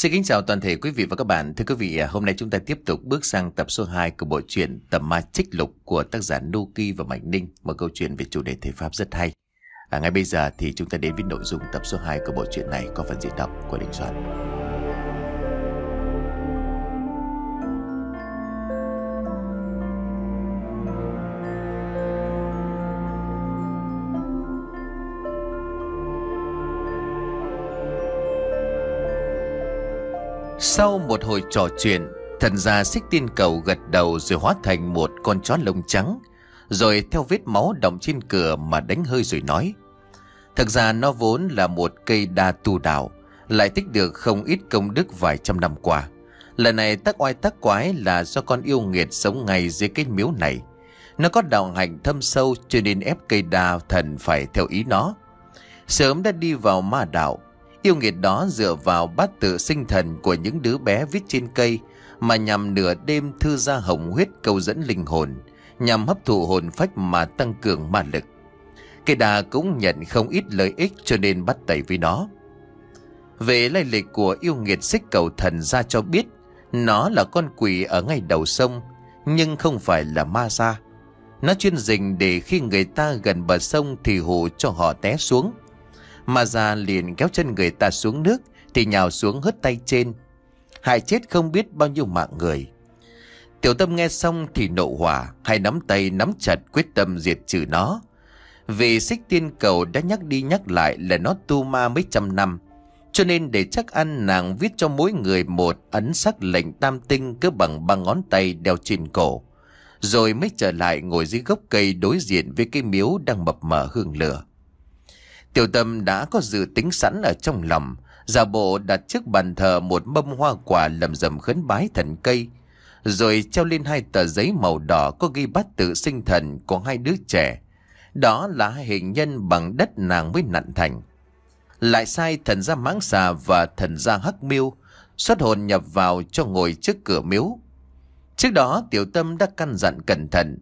Xin kính chào toàn thể quý vị và các bạn. Thưa quý vị, à, hôm nay chúng ta tiếp tục bước sang tập số 2 của bộ truyện Tầm Ma Trích Lục của tác giả Nuki và Mạnh Ninh, một câu chuyện về chủ đề thể pháp rất hay. À, ngay bây giờ thì chúng ta đến với nội dung tập số 2 của bộ truyện này có phần diễn đọc của Đình Soạn. Sau một hồi trò chuyện Thần gia xích tiên cầu gật đầu Rồi hóa thành một con chó lông trắng Rồi theo vết máu đọng trên cửa Mà đánh hơi rồi nói Thật ra nó vốn là một cây đa tu đạo Lại tích được không ít công đức vài trăm năm qua Lần này tắc oai tắc quái là do con yêu nghiệt sống ngay dưới cái miếu này Nó có đạo hành thâm sâu cho nên ép cây đa thần phải theo ý nó Sớm đã đi vào ma đạo Yêu nghiệt đó dựa vào bát tự sinh thần của những đứa bé viết trên cây mà nhằm nửa đêm thư ra hồng huyết câu dẫn linh hồn, nhằm hấp thụ hồn phách mà tăng cường ma lực. Cây đà cũng nhận không ít lợi ích cho nên bắt tay với nó. Về lai lịch của yêu nghiệt xích cầu thần ra cho biết, nó là con quỷ ở ngay đầu sông, nhưng không phải là ma xa. Nó chuyên dình để khi người ta gần bờ sông thì hù cho họ té xuống. Mà già liền kéo chân người ta xuống nước Thì nhào xuống hất tay trên Hại chết không biết bao nhiêu mạng người Tiểu tâm nghe xong thì nộ hỏa Hai nắm tay nắm chặt quyết tâm diệt trừ nó Vì xích tiên cầu đã nhắc đi nhắc lại là nó tu ma mấy trăm năm Cho nên để chắc ăn nàng viết cho mỗi người một ấn sắc lệnh tam tinh cứ bằng ba ngón tay đeo trên cổ Rồi mới trở lại ngồi dưới gốc cây đối diện với cái miếu đang mập mờ hương lửa Tiểu tâm đã có dự tính sẵn ở trong lòng Giả bộ đặt trước bàn thờ một mâm hoa quả lầm rầm khấn bái thần cây Rồi treo lên hai tờ giấy màu đỏ có ghi bát tự sinh thần của hai đứa trẻ Đó là hai hình nhân bằng đất nàng mới nặn thành Lại sai thần gia mãng xà và thần gia hắc miêu Xuất hồn nhập vào cho ngồi trước cửa miếu Trước đó tiểu tâm đã căn dặn cẩn thận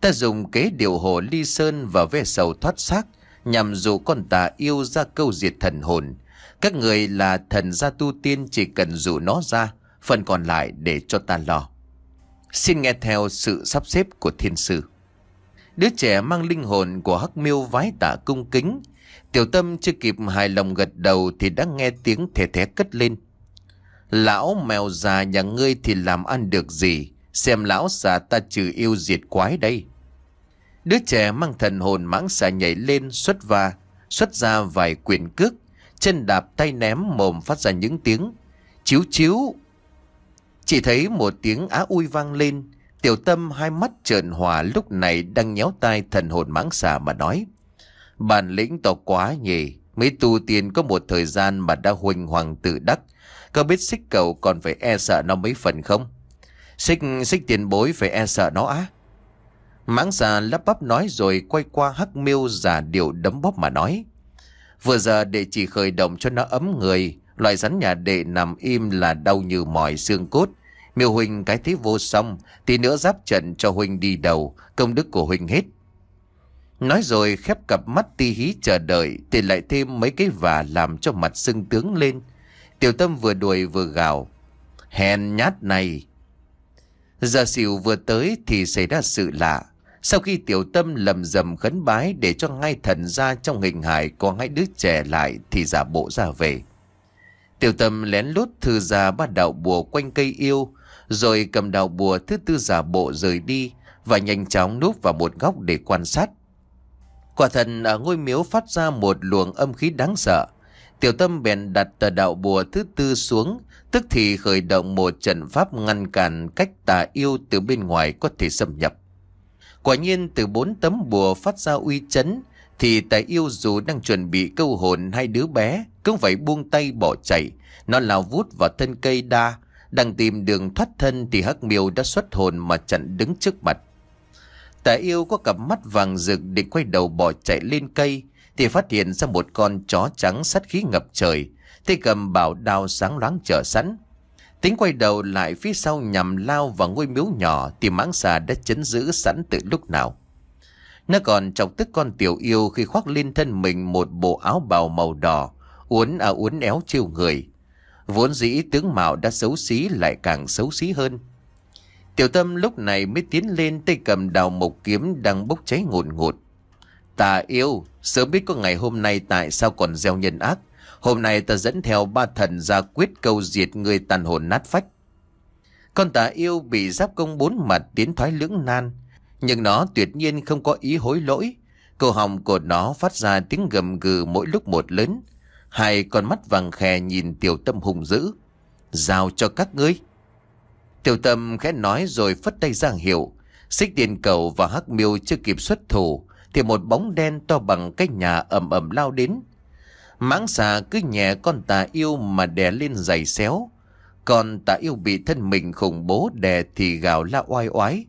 Ta dùng kế điều hồ ly sơn và ve sầu thoát xác nhằm dụ con tà yêu ra câu diệt thần hồn. Các người là thần gia tu tiên chỉ cần dụ nó ra, phần còn lại để cho ta lo. Xin nghe theo sự sắp xếp của thiên sư. Đứa trẻ mang linh hồn của hắc miêu vái tả cung kính. Tiểu tâm chưa kịp hài lòng gật đầu thì đã nghe tiếng thẻ thẻ cất lên. Lão mèo già nhà ngươi thì làm ăn được gì? Xem lão già ta trừ yêu diệt quái đây. Đứa trẻ mang thần hồn mãng xà nhảy lên xuất va, xuất ra vài quyền cước, chân đạp tay ném mồm phát ra những tiếng. Chiếu chiếu. Chỉ thấy một tiếng á ui vang lên, tiểu tâm hai mắt trợn hòa lúc này đang nhéo tai thần hồn mãng xà mà nói. Bản lĩnh to quá nhỉ, mấy tu tiên có một thời gian mà đã huỳnh hoàng tự đắc. Có biết xích cầu còn phải e sợ nó mấy phần không? Xích, xích tiền bối phải e sợ nó á. Mãng già lắp bắp nói rồi quay qua hắc miêu giả điệu đấm bóp mà nói. Vừa giờ để chỉ khởi động cho nó ấm người, loài rắn nhà đệ nằm im là đau như mỏi xương cốt. Miêu Huynh cái thế vô song, tí nữa giáp trận cho Huynh đi đầu, công đức của Huynh hết. Nói rồi khép cặp mắt ti hí chờ đợi, thì lại thêm mấy cái vả làm cho mặt sưng tướng lên. Tiểu tâm vừa đuổi vừa gào. Hèn nhát này! Giờ xỉu vừa tới thì xảy ra sự lạ. Sau khi tiểu tâm lầm rầm khấn bái để cho ngay thần ra trong hình hài có ngay đứa trẻ lại thì giả bộ ra về. Tiểu tâm lén lút thư ra ba đạo bùa quanh cây yêu, rồi cầm đạo bùa thứ tư giả bộ rời đi và nhanh chóng núp vào một góc để quan sát. Quả thần ở ngôi miếu phát ra một luồng âm khí đáng sợ. Tiểu tâm bèn đặt tờ đạo bùa thứ tư xuống, tức thì khởi động một trận pháp ngăn cản cách tà yêu từ bên ngoài có thể xâm nhập. Quả nhiên từ bốn tấm bùa phát ra uy chấn Thì tài yêu dù đang chuẩn bị câu hồn hai đứa bé Cũng phải buông tay bỏ chạy Nó lao vút vào thân cây đa Đang tìm đường thoát thân thì hắc miêu đã xuất hồn mà chặn đứng trước mặt Tài yêu có cặp mắt vàng rực định quay đầu bỏ chạy lên cây Thì phát hiện ra một con chó trắng sắt khí ngập trời Tay cầm bảo đao sáng loáng trở sẵn Tính quay đầu lại phía sau nhằm lao vào ngôi miếu nhỏ thì mãng xà đã chấn giữ sẵn từ lúc nào. Nó còn chọc tức con tiểu yêu khi khoác lên thân mình một bộ áo bào màu đỏ, uốn à uốn éo chiêu người. Vốn dĩ tướng mạo đã xấu xí lại càng xấu xí hơn. Tiểu tâm lúc này mới tiến lên tay cầm đào mộc kiếm đang bốc cháy ngột ngột. Tà yêu, sớm biết có ngày hôm nay tại sao còn gieo nhân ác. Hôm nay ta dẫn theo ba thần ra quyết câu diệt người tàn hồn nát phách. Con tà yêu bị giáp công bốn mặt tiến thoái lưỡng nan. Nhưng nó tuyệt nhiên không có ý hối lỗi. Cổ họng của nó phát ra tiếng gầm gừ mỗi lúc một lớn. Hai con mắt vàng khè nhìn tiểu tâm hùng dữ. Giao cho các ngươi. Tiểu tâm khẽ nói rồi phất tay giang hiệu. Xích tiền cầu và hắc miêu chưa kịp xuất thủ thì một bóng đen to bằng cái nhà ầm ầm lao đến Máng xà cứ nhẹ con tà yêu mà đè lên giày xéo. Còn tà yêu bị thân mình khủng bố đè thì gào la oai oái.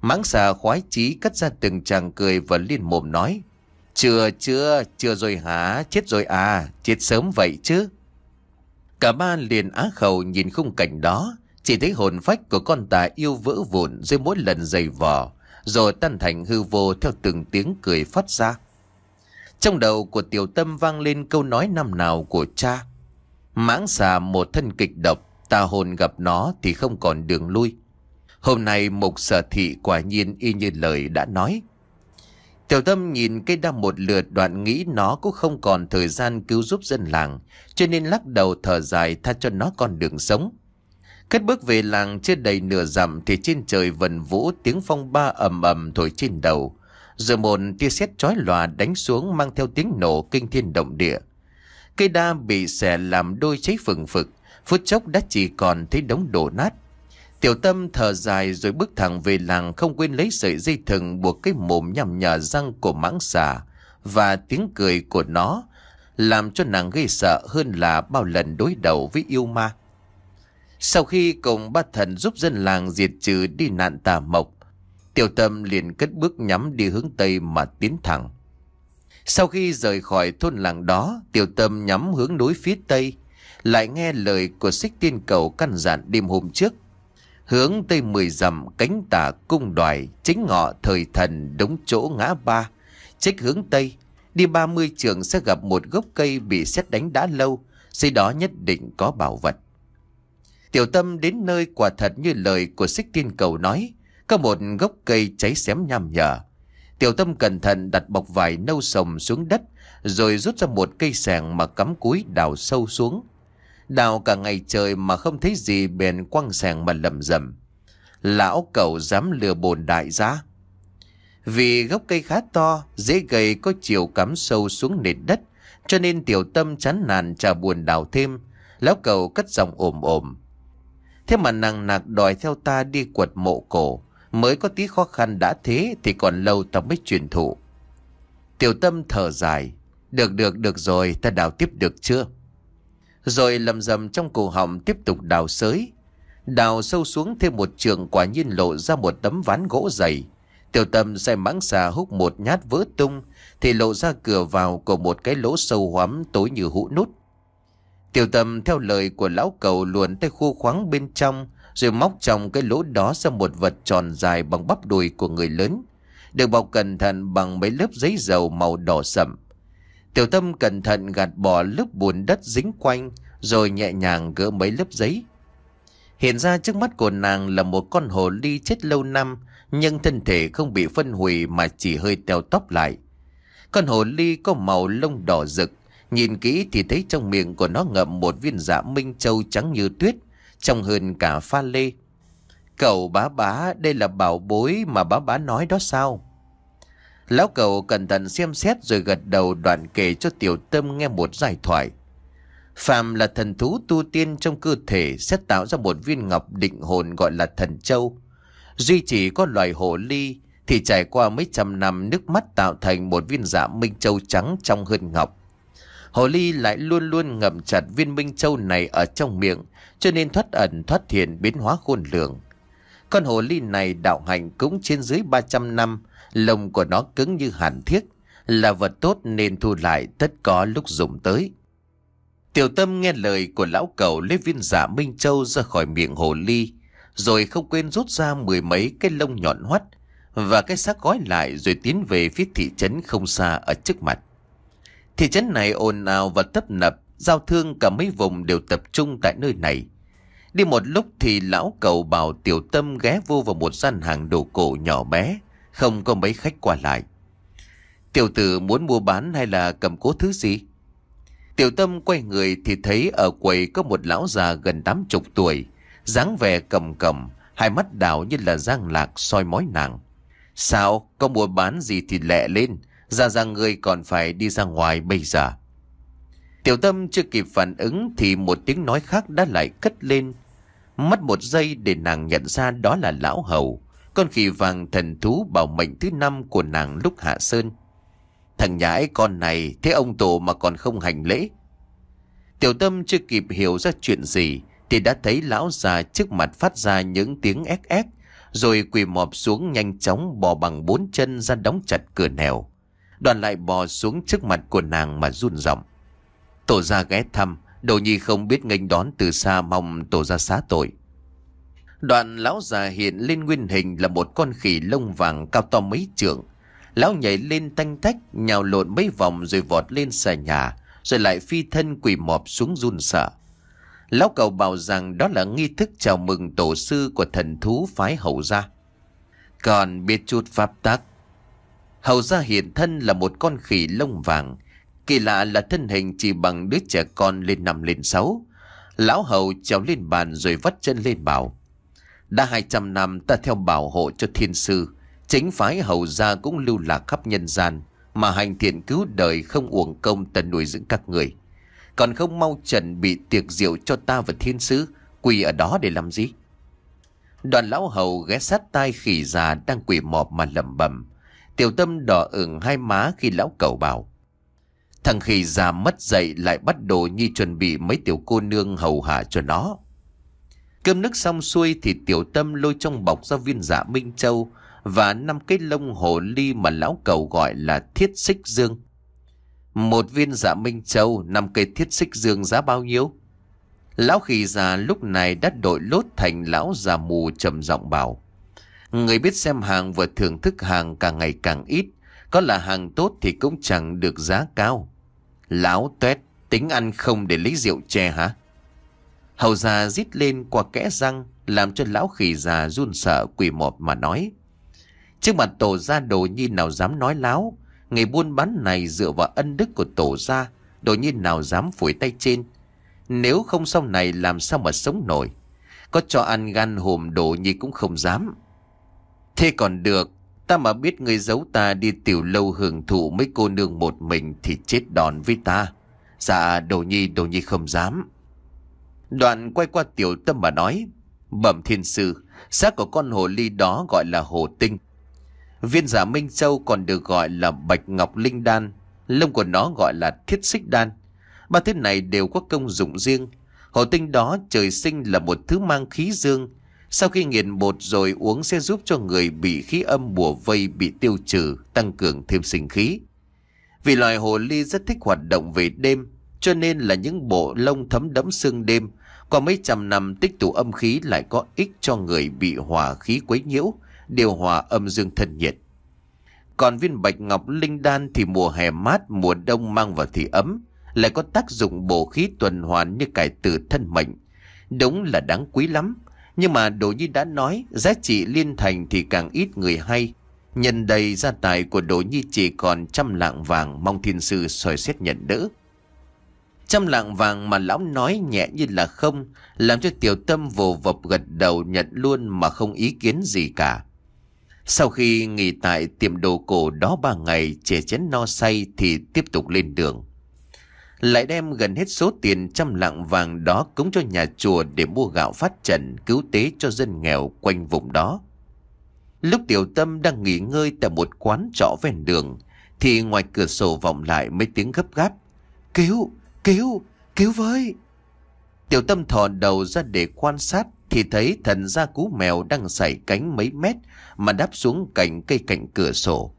Máng xà khoái chí cắt ra từng chàng cười và liên mồm nói. Chưa, chưa, chưa rồi hả, chết rồi à, chết sớm vậy chứ. Cả ba liền á khẩu nhìn khung cảnh đó, chỉ thấy hồn phách của con tà yêu vỡ vụn dưới mỗi lần giày vò, rồi tan thành hư vô theo từng tiếng cười phát ra. Trong đầu của tiểu tâm vang lên câu nói năm nào của cha. Mãng xà một thân kịch độc, ta hồn gặp nó thì không còn đường lui. Hôm nay mục sở thị quả nhiên y như lời đã nói. Tiểu tâm nhìn cây đa một lượt đoạn nghĩ nó cũng không còn thời gian cứu giúp dân làng, cho nên lắc đầu thở dài tha cho nó con đường sống. Cất bước về làng chưa đầy nửa dặm thì trên trời vần vũ tiếng phong ba ầm ầm thổi trên đầu. Rồi một tia sét chói lòa đánh xuống mang theo tiếng nổ kinh thiên động địa. Cây đa bị xẻ làm đôi cháy phừng phực, phút chốc đã chỉ còn thấy đống đổ nát. Tiểu tâm thở dài rồi bước thẳng về làng không quên lấy sợi dây thừng buộc cái mồm nhằm nhở răng của mãng xà và tiếng cười của nó làm cho nàng gây sợ hơn là bao lần đối đầu với yêu ma. Sau khi cùng ba thần giúp dân làng diệt trừ đi nạn tà mộc, Tiểu tâm liền cất bước nhắm đi hướng Tây mà tiến thẳng. Sau khi rời khỏi thôn làng đó, tiểu tâm nhắm hướng đối phía Tây, lại nghe lời của xích tiên cầu căn dặn đêm hôm trước. Hướng Tây mười dặm cánh tả cung đoài, chính ngọ thời thần đúng chỗ ngã ba, trích hướng Tây, đi ba mươi trường sẽ gặp một gốc cây bị xét đánh đã lâu, dưới đó nhất định có bảo vật. Tiểu tâm đến nơi quả thật như lời của xích tiên cầu nói, có một gốc cây cháy xém nhằm nhở. Tiểu tâm cẩn thận đặt bọc vải nâu sồng xuống đất rồi rút ra một cây sàng mà cắm cúi đào sâu xuống. Đào cả ngày trời mà không thấy gì bền quăng sàng mà lầm rầm. Lão cậu dám lừa bồn đại giá. Vì gốc cây khá to, dễ gầy có chiều cắm sâu xuống nền đất, cho nên tiểu tâm chán nản trà buồn đào thêm, lão cậu cất giọng ồm ồm. Thế mà nàng nạc đòi theo ta đi quật mộ cổ, Mới có tí khó khăn đã thế Thì còn lâu tao mới truyền thụ Tiểu tâm thở dài Được được được rồi ta đào tiếp được chưa Rồi lầm rầm trong cổ họng Tiếp tục đào sới Đào sâu xuống thêm một trường Quả nhiên lộ ra một tấm ván gỗ dày Tiểu tâm xe mãng xà hút một nhát vỡ tung Thì lộ ra cửa vào Của một cái lỗ sâu hoắm tối như hũ nút Tiểu tâm theo lời của lão cầu luồn tay khu khoáng bên trong rồi móc trong cái lỗ đó ra một vật tròn dài bằng bắp đùi của người lớn, được bọc cẩn thận bằng mấy lớp giấy dầu màu đỏ sậm. Tiểu Tâm cẩn thận gạt bỏ lớp bùn đất dính quanh, rồi nhẹ nhàng gỡ mấy lớp giấy. Hiện ra trước mắt của nàng là một con hồ ly chết lâu năm, nhưng thân thể không bị phân hủy mà chỉ hơi teo tóp lại. Con hồ ly có màu lông đỏ rực, nhìn kỹ thì thấy trong miệng của nó ngậm một viên dạ minh châu trắng như tuyết, trong hơn cả pha lê Cậu bá bá đây là bảo bối mà bá bá nói đó sao Lão cậu cẩn thận xem xét rồi gật đầu đoạn kể cho tiểu tâm nghe một giải thoại Phạm là thần thú tu tiên trong cơ thể sẽ tạo ra một viên ngọc định hồn gọi là thần châu Duy chỉ có loài hồ ly thì trải qua mấy trăm năm nước mắt tạo thành một viên dạ minh châu trắng trong hơn ngọc Hồ ly lại luôn luôn ngậm chặt viên minh châu này ở trong miệng cho nên thoát ẩn thoát thiền biến hóa khôn lường. Con hồ ly này đạo hành cũng trên dưới 300 năm, lông của nó cứng như hàn thiết, là vật tốt nên thu lại tất có lúc dùng tới. Tiểu tâm nghe lời của lão cầu lấy viên giả Minh Châu ra khỏi miệng hồ ly, rồi không quên rút ra mười mấy cái lông nhọn hoắt và cái xác gói lại rồi tiến về phía thị trấn không xa ở trước mặt. Thị trấn này ồn ào và tấp nập Giao thương cả mấy vùng đều tập trung tại nơi này. Đi một lúc thì lão cầu bảo tiểu tâm ghé vô vào một gian hàng đồ cổ nhỏ bé, không có mấy khách qua lại. Tiểu tử muốn mua bán hay là cầm cố thứ gì? Tiểu tâm quay người thì thấy ở quầy có một lão già gần tám chục tuổi, dáng vẻ cầm cầm, hai mắt đảo như là giang lạc soi mói nàng. Sao, có mua bán gì thì lẹ lên, ra rằng người còn phải đi ra ngoài bây giờ. Tiểu tâm chưa kịp phản ứng thì một tiếng nói khác đã lại cất lên. Mất một giây để nàng nhận ra đó là lão hầu, con khỉ vàng thần thú bảo mệnh thứ năm của nàng lúc hạ sơn. Thằng nhãi con này thế ông tổ mà còn không hành lễ. Tiểu tâm chưa kịp hiểu ra chuyện gì thì đã thấy lão già trước mặt phát ra những tiếng ép ép rồi quỳ mọp xuống nhanh chóng bò bằng bốn chân ra đóng chặt cửa nẻo. Đoàn lại bò xuống trước mặt của nàng mà run rộng. Tổ ra ghé thăm, đồ nhi không biết nghênh đón từ xa mong tổ ra xá tội. Đoạn lão già hiện lên nguyên hình là một con khỉ lông vàng cao to mấy trượng. Lão nhảy lên tanh tách, nhào lộn mấy vòng rồi vọt lên xà nhà, rồi lại phi thân quỳ mọp xuống run sợ. Lão cầu bảo rằng đó là nghi thức chào mừng tổ sư của thần thú phái hậu gia. Còn biết chút pháp tắc. Hậu gia hiện thân là một con khỉ lông vàng, Kỳ lạ là thân hình chỉ bằng đứa trẻ con lên năm lên sáu. Lão hầu trèo lên bàn rồi vắt chân lên bảo. Đã 200 năm ta theo bảo hộ cho thiên sư. Chính phái hầu gia cũng lưu lạc khắp nhân gian. Mà hành thiện cứu đời không uổng công tận nuôi dưỡng các người. Còn không mau trần bị tiệc rượu cho ta và thiên sứ Quỳ ở đó để làm gì Đoàn lão hầu ghé sát tai khỉ già đang quỳ mọp mà lẩm bẩm Tiểu tâm đỏ ửng hai má khi lão cầu bảo Thằng khỉ già mất dậy lại bắt đồ như chuẩn bị mấy tiểu cô nương hầu hạ cho nó. Cơm nước xong xuôi thì tiểu tâm lôi trong bọc ra viên giả dạ Minh Châu và năm cái lông hồ ly mà lão cầu gọi là thiết xích dương. Một viên giả dạ Minh Châu, năm cây thiết xích dương giá bao nhiêu? Lão khỉ già lúc này đã đội lốt thành lão già mù trầm giọng bảo. Người biết xem hàng và thưởng thức hàng càng ngày càng ít, có là hàng tốt thì cũng chẳng được giá cao. Láo tuét, tính ăn không để lấy rượu che hả? Hầu già rít lên qua kẽ răng, làm cho lão khỉ già run sợ quỷ một mà nói. Trước mặt tổ gia đồ nhi nào dám nói láo, nghề buôn bán này dựa vào ân đức của tổ gia, đồ nhi nào dám phủi tay trên. Nếu không sau này làm sao mà sống nổi, có cho ăn gan hùm đồ nhi cũng không dám. Thế còn được, Ta mà biết người giấu ta đi tiểu lâu hưởng thụ mấy cô nương một mình thì chết đòn với ta. Dạ đồ nhi đồ nhi không dám. Đoạn quay qua tiểu tâm mà nói. Bẩm thiên sư, xác của con hồ ly đó gọi là hồ tinh. Viên giả Minh Châu còn được gọi là bạch ngọc linh đan. Lông của nó gọi là thiết xích đan. Ba thứ này đều có công dụng riêng. Hồ tinh đó trời sinh là một thứ mang khí dương sau khi nghiền bột rồi uống sẽ giúp cho người bị khí âm bùa vây bị tiêu trừ, tăng cường thêm sinh khí. Vì loài hồ ly rất thích hoạt động về đêm, cho nên là những bộ lông thấm đẫm sương đêm, qua mấy trăm năm tích tụ âm khí lại có ích cho người bị hòa khí quấy nhiễu, điều hòa âm dương thân nhiệt. Còn viên bạch ngọc linh đan thì mùa hè mát, mùa đông mang vào thì ấm, lại có tác dụng bổ khí tuần hoàn như cải tử thân mệnh. Đúng là đáng quý lắm, nhưng mà đồ Nhi đã nói, giá trị liên thành thì càng ít người hay. Nhân đầy gia tài của đồ nhi chỉ còn trăm lạng vàng mong thiên sư soi xét nhận đỡ. Trăm lạng vàng mà lão nói nhẹ như là không, làm cho tiểu tâm vồ vập gật đầu nhận luôn mà không ý kiến gì cả. Sau khi nghỉ tại tiệm đồ cổ đó ba ngày, trẻ chén no say thì tiếp tục lên đường lại đem gần hết số tiền trăm lạng vàng đó cúng cho nhà chùa để mua gạo phát trận cứu tế cho dân nghèo quanh vùng đó. Lúc Tiểu Tâm đang nghỉ ngơi tại một quán trọ ven đường, thì ngoài cửa sổ vọng lại mấy tiếng gấp gáp. Cứu, cứu, cứu với! Tiểu Tâm thò đầu ra để quan sát thì thấy thần gia cú mèo đang sải cánh mấy mét mà đáp xuống cạnh cây cạnh cửa sổ.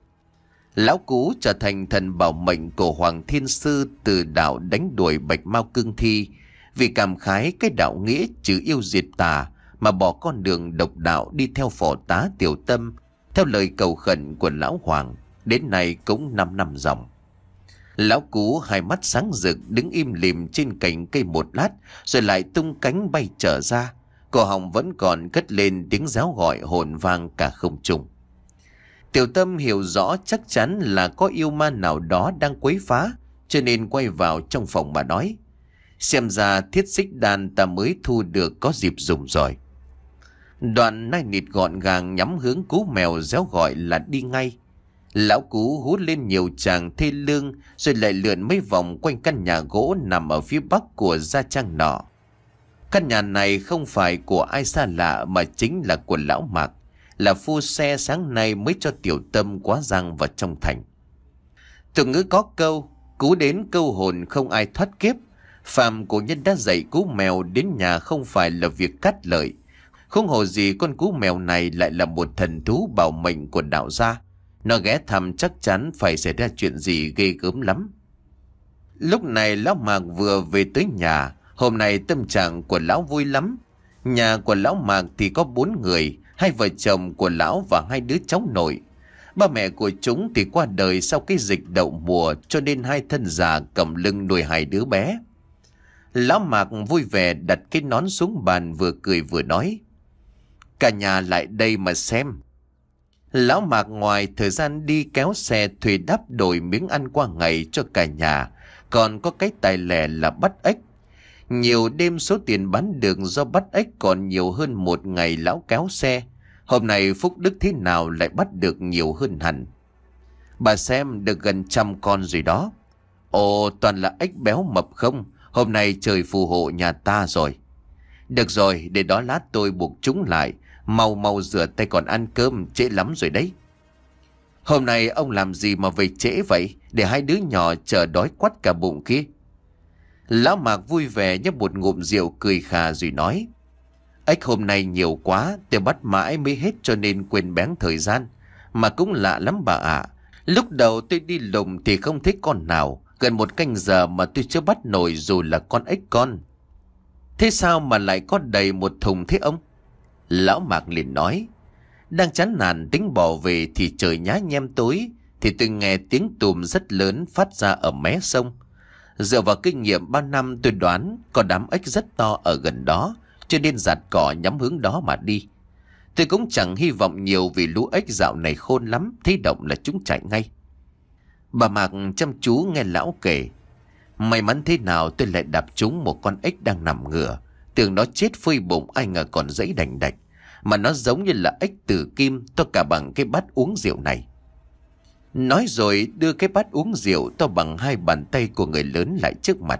Lão Cú trở thành thần bảo mệnh của Hoàng Thiên Sư từ đạo đánh đuổi Bạch Mao Cương Thi vì cảm khái cái đạo nghĩa chữ yêu diệt tà mà bỏ con đường độc đạo đi theo phò tá tiểu tâm theo lời cầu khẩn của Lão Hoàng đến nay cũng 5 năm dòng. Lão Cú hai mắt sáng rực đứng im lìm trên cành cây một lát rồi lại tung cánh bay trở ra. Cổ họng vẫn còn cất lên tiếng giáo gọi hồn vang cả không trùng. Tiểu Tâm hiểu rõ chắc chắn là có yêu ma nào đó đang quấy phá, cho nên quay vào trong phòng mà nói. Xem ra thiết xích đàn ta mới thu được có dịp dùng rồi. Đoạn nai nịt gọn gàng nhắm hướng cú mèo réo gọi là đi ngay. Lão cú hút lên nhiều chàng thê lương rồi lại lượn mấy vòng quanh căn nhà gỗ nằm ở phía bắc của gia trang nọ. Căn nhà này không phải của ai xa lạ mà chính là của lão mạc là phu xe sáng nay mới cho tiểu tâm quá giang vào trong thành. từ ngữ có câu, cú đến câu hồn không ai thoát kiếp. Phạm cổ nhân đã dạy cú mèo đến nhà không phải là việc cắt lợi. Không hồ gì con cú mèo này lại là một thần thú bảo mệnh của đạo gia. Nó ghé thăm chắc chắn phải xảy ra chuyện gì ghê gớm lắm. Lúc này lão Mạc vừa về tới nhà, hôm nay tâm trạng của lão vui lắm. Nhà của lão Mạc thì có bốn người, hai vợ chồng của lão và hai đứa cháu nội. Ba mẹ của chúng thì qua đời sau cái dịch đậu mùa cho nên hai thân già cầm lưng nuôi hai đứa bé. Lão Mạc vui vẻ đặt cái nón xuống bàn vừa cười vừa nói. Cả nhà lại đây mà xem. Lão Mạc ngoài thời gian đi kéo xe thuê đắp đổi miếng ăn qua ngày cho cả nhà, còn có cái tài lẻ là bắt ếch nhiều đêm số tiền bán được do bắt ếch còn nhiều hơn một ngày lão kéo xe. Hôm nay Phúc Đức thế nào lại bắt được nhiều hơn hẳn. Bà xem được gần trăm con rồi đó. Ồ toàn là ếch béo mập không? Hôm nay trời phù hộ nhà ta rồi. Được rồi, để đó lát tôi buộc chúng lại. Mau mau rửa tay còn ăn cơm, trễ lắm rồi đấy. Hôm nay ông làm gì mà về trễ vậy? Để hai đứa nhỏ chờ đói quắt cả bụng kia. Lão Mạc vui vẻ nhấp một ngụm rượu cười khà rồi nói. Ếch hôm nay nhiều quá, tôi bắt mãi mới hết cho nên quên bén thời gian. Mà cũng lạ lắm bà ạ. Lúc đầu tôi đi lùng thì không thấy con nào. Gần một canh giờ mà tôi chưa bắt nổi dù là con ếch con. Thế sao mà lại có đầy một thùng thế ông? Lão Mạc liền nói. Đang chán nản tính bỏ về thì trời nhá nhem tối. Thì tôi nghe tiếng tùm rất lớn phát ra ở mé sông. Dựa vào kinh nghiệm bao năm tôi đoán có đám ếch rất to ở gần đó, cho nên giặt cỏ nhắm hướng đó mà đi. Tôi cũng chẳng hy vọng nhiều vì lũ ếch dạo này khôn lắm, thấy động là chúng chạy ngay. Bà Mạc chăm chú nghe lão kể. May mắn thế nào tôi lại đạp trúng một con ếch đang nằm ngửa. Tưởng nó chết phơi bụng ai ngờ còn dãy đành đạch. Mà nó giống như là ếch tử kim, to cả bằng cái bát uống rượu này. Nói rồi đưa cái bát uống rượu to bằng hai bàn tay của người lớn lại trước mặt.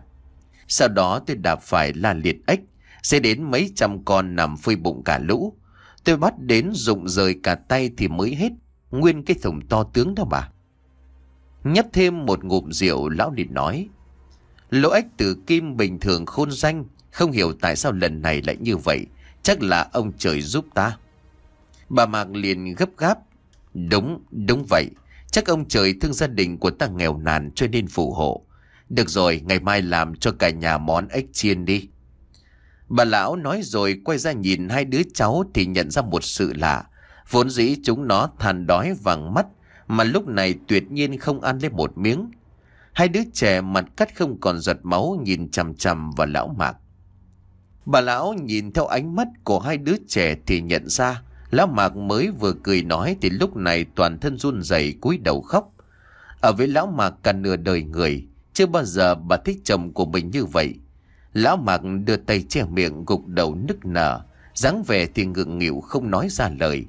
Sau đó tôi đạp phải là liệt ếch, sẽ đến mấy trăm con nằm phơi bụng cả lũ. Tôi bắt đến rụng rời cả tay thì mới hết, nguyên cái thùng to tướng đó bà. Nhấp thêm một ngụm rượu lão liền nói. Lỗ ếch từ kim bình thường khôn danh, không hiểu tại sao lần này lại như vậy, chắc là ông trời giúp ta. Bà Mạc liền gấp gáp. Đúng, đúng vậy. Chắc ông trời thương gia đình của ta nghèo nàn cho nên phù hộ. Được rồi, ngày mai làm cho cả nhà món ếch chiên đi. Bà lão nói rồi quay ra nhìn hai đứa cháu thì nhận ra một sự lạ. Vốn dĩ chúng nó than đói vàng mắt mà lúc này tuyệt nhiên không ăn lấy một miếng. Hai đứa trẻ mặt cắt không còn giọt máu nhìn chằm chằm vào lão mạc. Bà lão nhìn theo ánh mắt của hai đứa trẻ thì nhận ra Lão Mạc mới vừa cười nói thì lúc này toàn thân run rẩy cúi đầu khóc. Ở với Lão Mạc cả nửa đời người, chưa bao giờ bà thích chồng của mình như vậy. Lão Mạc đưa tay che miệng gục đầu nức nở, dáng vẻ thì ngượng nghịu không nói ra lời.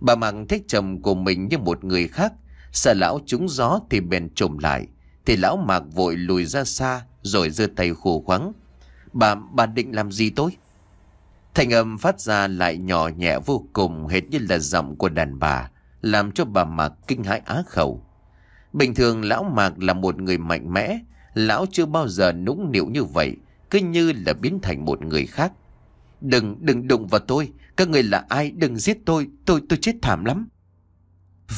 Bà Mạc thích chồng của mình như một người khác, sợ lão trúng gió thì bèn trồm lại. Thì lão Mạc vội lùi ra xa rồi giơ tay khổ khoắng. Bà, bà định làm gì tôi? Thành âm phát ra lại nhỏ nhẹ vô cùng hết như là giọng của đàn bà, làm cho bà Mạc kinh hãi á khẩu. Bình thường lão Mạc là một người mạnh mẽ, lão chưa bao giờ nũng nịu như vậy, cứ như là biến thành một người khác. Đừng, đừng đụng vào tôi, các người là ai, đừng giết tôi, tôi, tôi chết thảm lắm.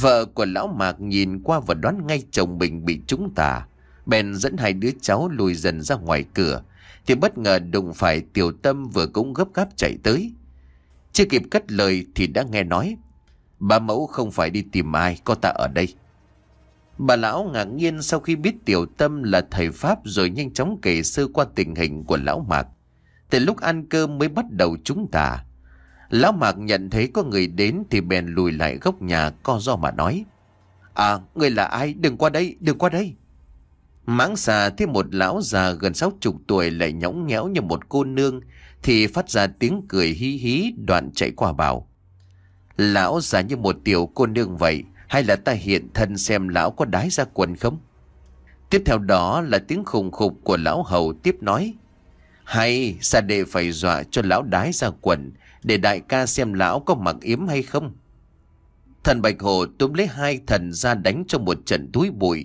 Vợ của lão Mạc nhìn qua và đoán ngay chồng mình bị trúng tà, bèn dẫn hai đứa cháu lùi dần ra ngoài cửa, thì bất ngờ đụng phải tiểu tâm vừa cũng gấp gáp chạy tới. Chưa kịp cất lời thì đã nghe nói. Bà mẫu không phải đi tìm ai, có ta ở đây. Bà lão ngạc nhiên sau khi biết tiểu tâm là thầy Pháp rồi nhanh chóng kể sơ qua tình hình của lão mạc. Từ lúc ăn cơm mới bắt đầu chúng ta. Lão mạc nhận thấy có người đến thì bèn lùi lại góc nhà co do mà nói. À, người là ai? Đừng qua đây, đừng qua đây. Máng xà thấy một lão già gần sáu chục tuổi lại nhõng nhẽo như một cô nương Thì phát ra tiếng cười hí hí đoạn chạy qua bảo Lão già như một tiểu cô nương vậy Hay là ta hiện thân xem lão có đái ra quần không Tiếp theo đó là tiếng khùng khục của lão hầu tiếp nói Hay xa đệ phải dọa cho lão đái ra quần Để đại ca xem lão có mặc yếm hay không Thần Bạch Hồ túm lấy hai thần ra đánh cho một trận túi bụi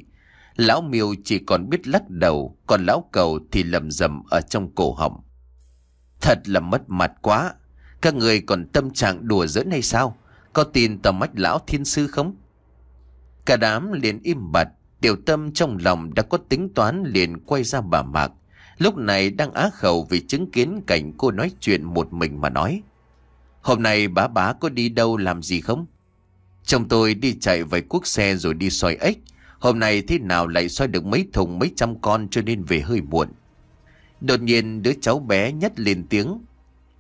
Lão miêu chỉ còn biết lắc đầu Còn lão cầu thì lầm rầm ở trong cổ họng Thật là mất mặt quá Các người còn tâm trạng đùa giỡn hay sao Có tin tầm mắt lão thiên sư không Cả đám liền im bặt Tiểu tâm trong lòng đã có tính toán liền quay ra bà mạc Lúc này đang á khẩu vì chứng kiến cảnh cô nói chuyện một mình mà nói Hôm nay bá bá có đi đâu làm gì không? Chồng tôi đi chạy vài cuốc xe rồi đi soi ếch Hôm nay thế nào lại xoay được mấy thùng mấy trăm con cho nên về hơi muộn. Đột nhiên đứa cháu bé nhất lên tiếng.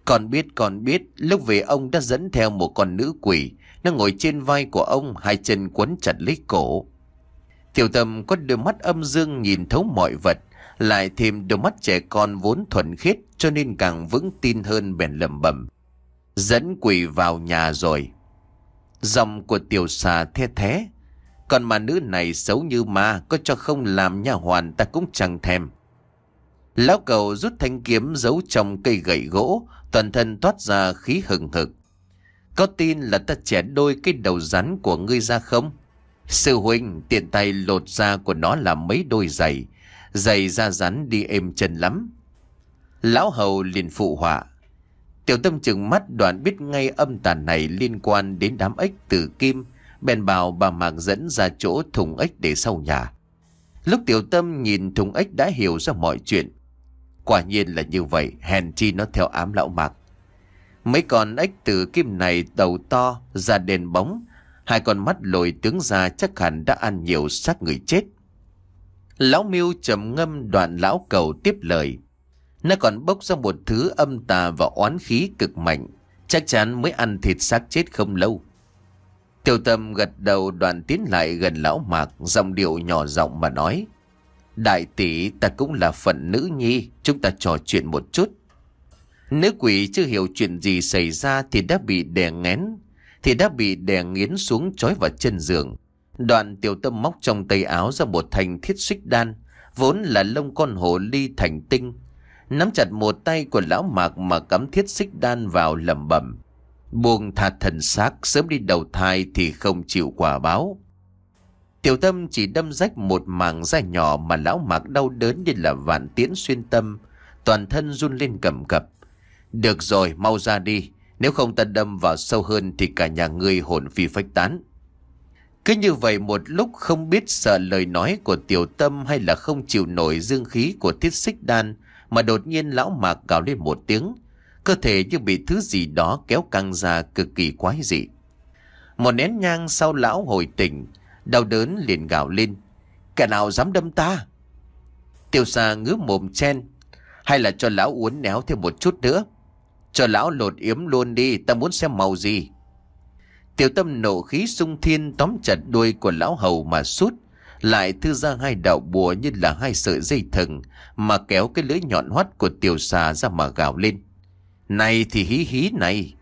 Con biết con biết lúc về ông đã dẫn theo một con nữ quỷ. Nó ngồi trên vai của ông hai chân quấn chặt lấy cổ. Tiểu tâm có đôi mắt âm dương nhìn thấu mọi vật. Lại thêm đôi mắt trẻ con vốn thuần khiết cho nên càng vững tin hơn bèn lầm bẩm Dẫn quỷ vào nhà rồi. Dòng của tiểu xà the thế còn mà nữ này xấu như ma Có cho không làm nha hoàn ta cũng chẳng thèm Lão cầu rút thanh kiếm giấu trong cây gậy gỗ Toàn thân toát ra khí hừng hực Có tin là ta trẻ đôi cái đầu rắn của ngươi ra không? Sư huynh tiện tay lột ra của nó là mấy đôi giày Giày da rắn đi êm chân lắm Lão hầu liền phụ họa Tiểu tâm chừng mắt đoạn biết ngay âm tàn này liên quan đến đám ếch tử kim bèn bảo bà Mạc dẫn ra chỗ thùng ếch để sau nhà. Lúc tiểu tâm nhìn thùng ếch đã hiểu ra mọi chuyện. Quả nhiên là như vậy, hèn chi nó theo ám lão Mạc. Mấy con ếch từ kim này đầu to, ra đèn bóng, hai con mắt lồi tướng ra chắc hẳn đã ăn nhiều xác người chết. Lão Miêu trầm ngâm đoạn lão cầu tiếp lời. Nó còn bốc ra một thứ âm tà và oán khí cực mạnh, chắc chắn mới ăn thịt xác chết không lâu. Tiểu tâm gật đầu đoàn tiến lại gần lão mạc giọng điệu nhỏ giọng mà nói Đại tỷ ta cũng là phận nữ nhi Chúng ta trò chuyện một chút Nữ quỷ chưa hiểu chuyện gì xảy ra Thì đã bị đè ngén Thì đã bị đè nghiến xuống trói vào chân giường Đoàn tiểu tâm móc trong tay áo ra một thành thiết xích đan Vốn là lông con hổ ly thành tinh Nắm chặt một tay của lão mạc mà cắm thiết xích đan vào lầm bẩm buông thả thần xác sớm đi đầu thai thì không chịu quả báo. Tiểu tâm chỉ đâm rách một mảng da nhỏ mà lão mạc đau đớn như là vạn tiễn xuyên tâm, toàn thân run lên cầm cập. Được rồi, mau ra đi, nếu không ta đâm vào sâu hơn thì cả nhà ngươi hồn phi phách tán. Cứ như vậy một lúc không biết sợ lời nói của tiểu tâm hay là không chịu nổi dương khí của thiết xích đan mà đột nhiên lão mạc gào lên một tiếng cơ thể như bị thứ gì đó kéo căng ra cực kỳ quái dị. Một nén nhang sau lão hồi tỉnh, đau đớn liền gào lên. Kẻ nào dám đâm ta? Tiêu xa ngứa mồm chen, hay là cho lão uốn néo thêm một chút nữa. Cho lão lột yếm luôn đi, ta muốn xem màu gì. Tiểu tâm nổ khí sung thiên tóm chặt đuôi của lão hầu mà sút lại thư ra hai đạo bùa như là hai sợi dây thần mà kéo cái lưỡi nhọn hoắt của tiểu xà ra mà gào lên. Này thì hí hí này.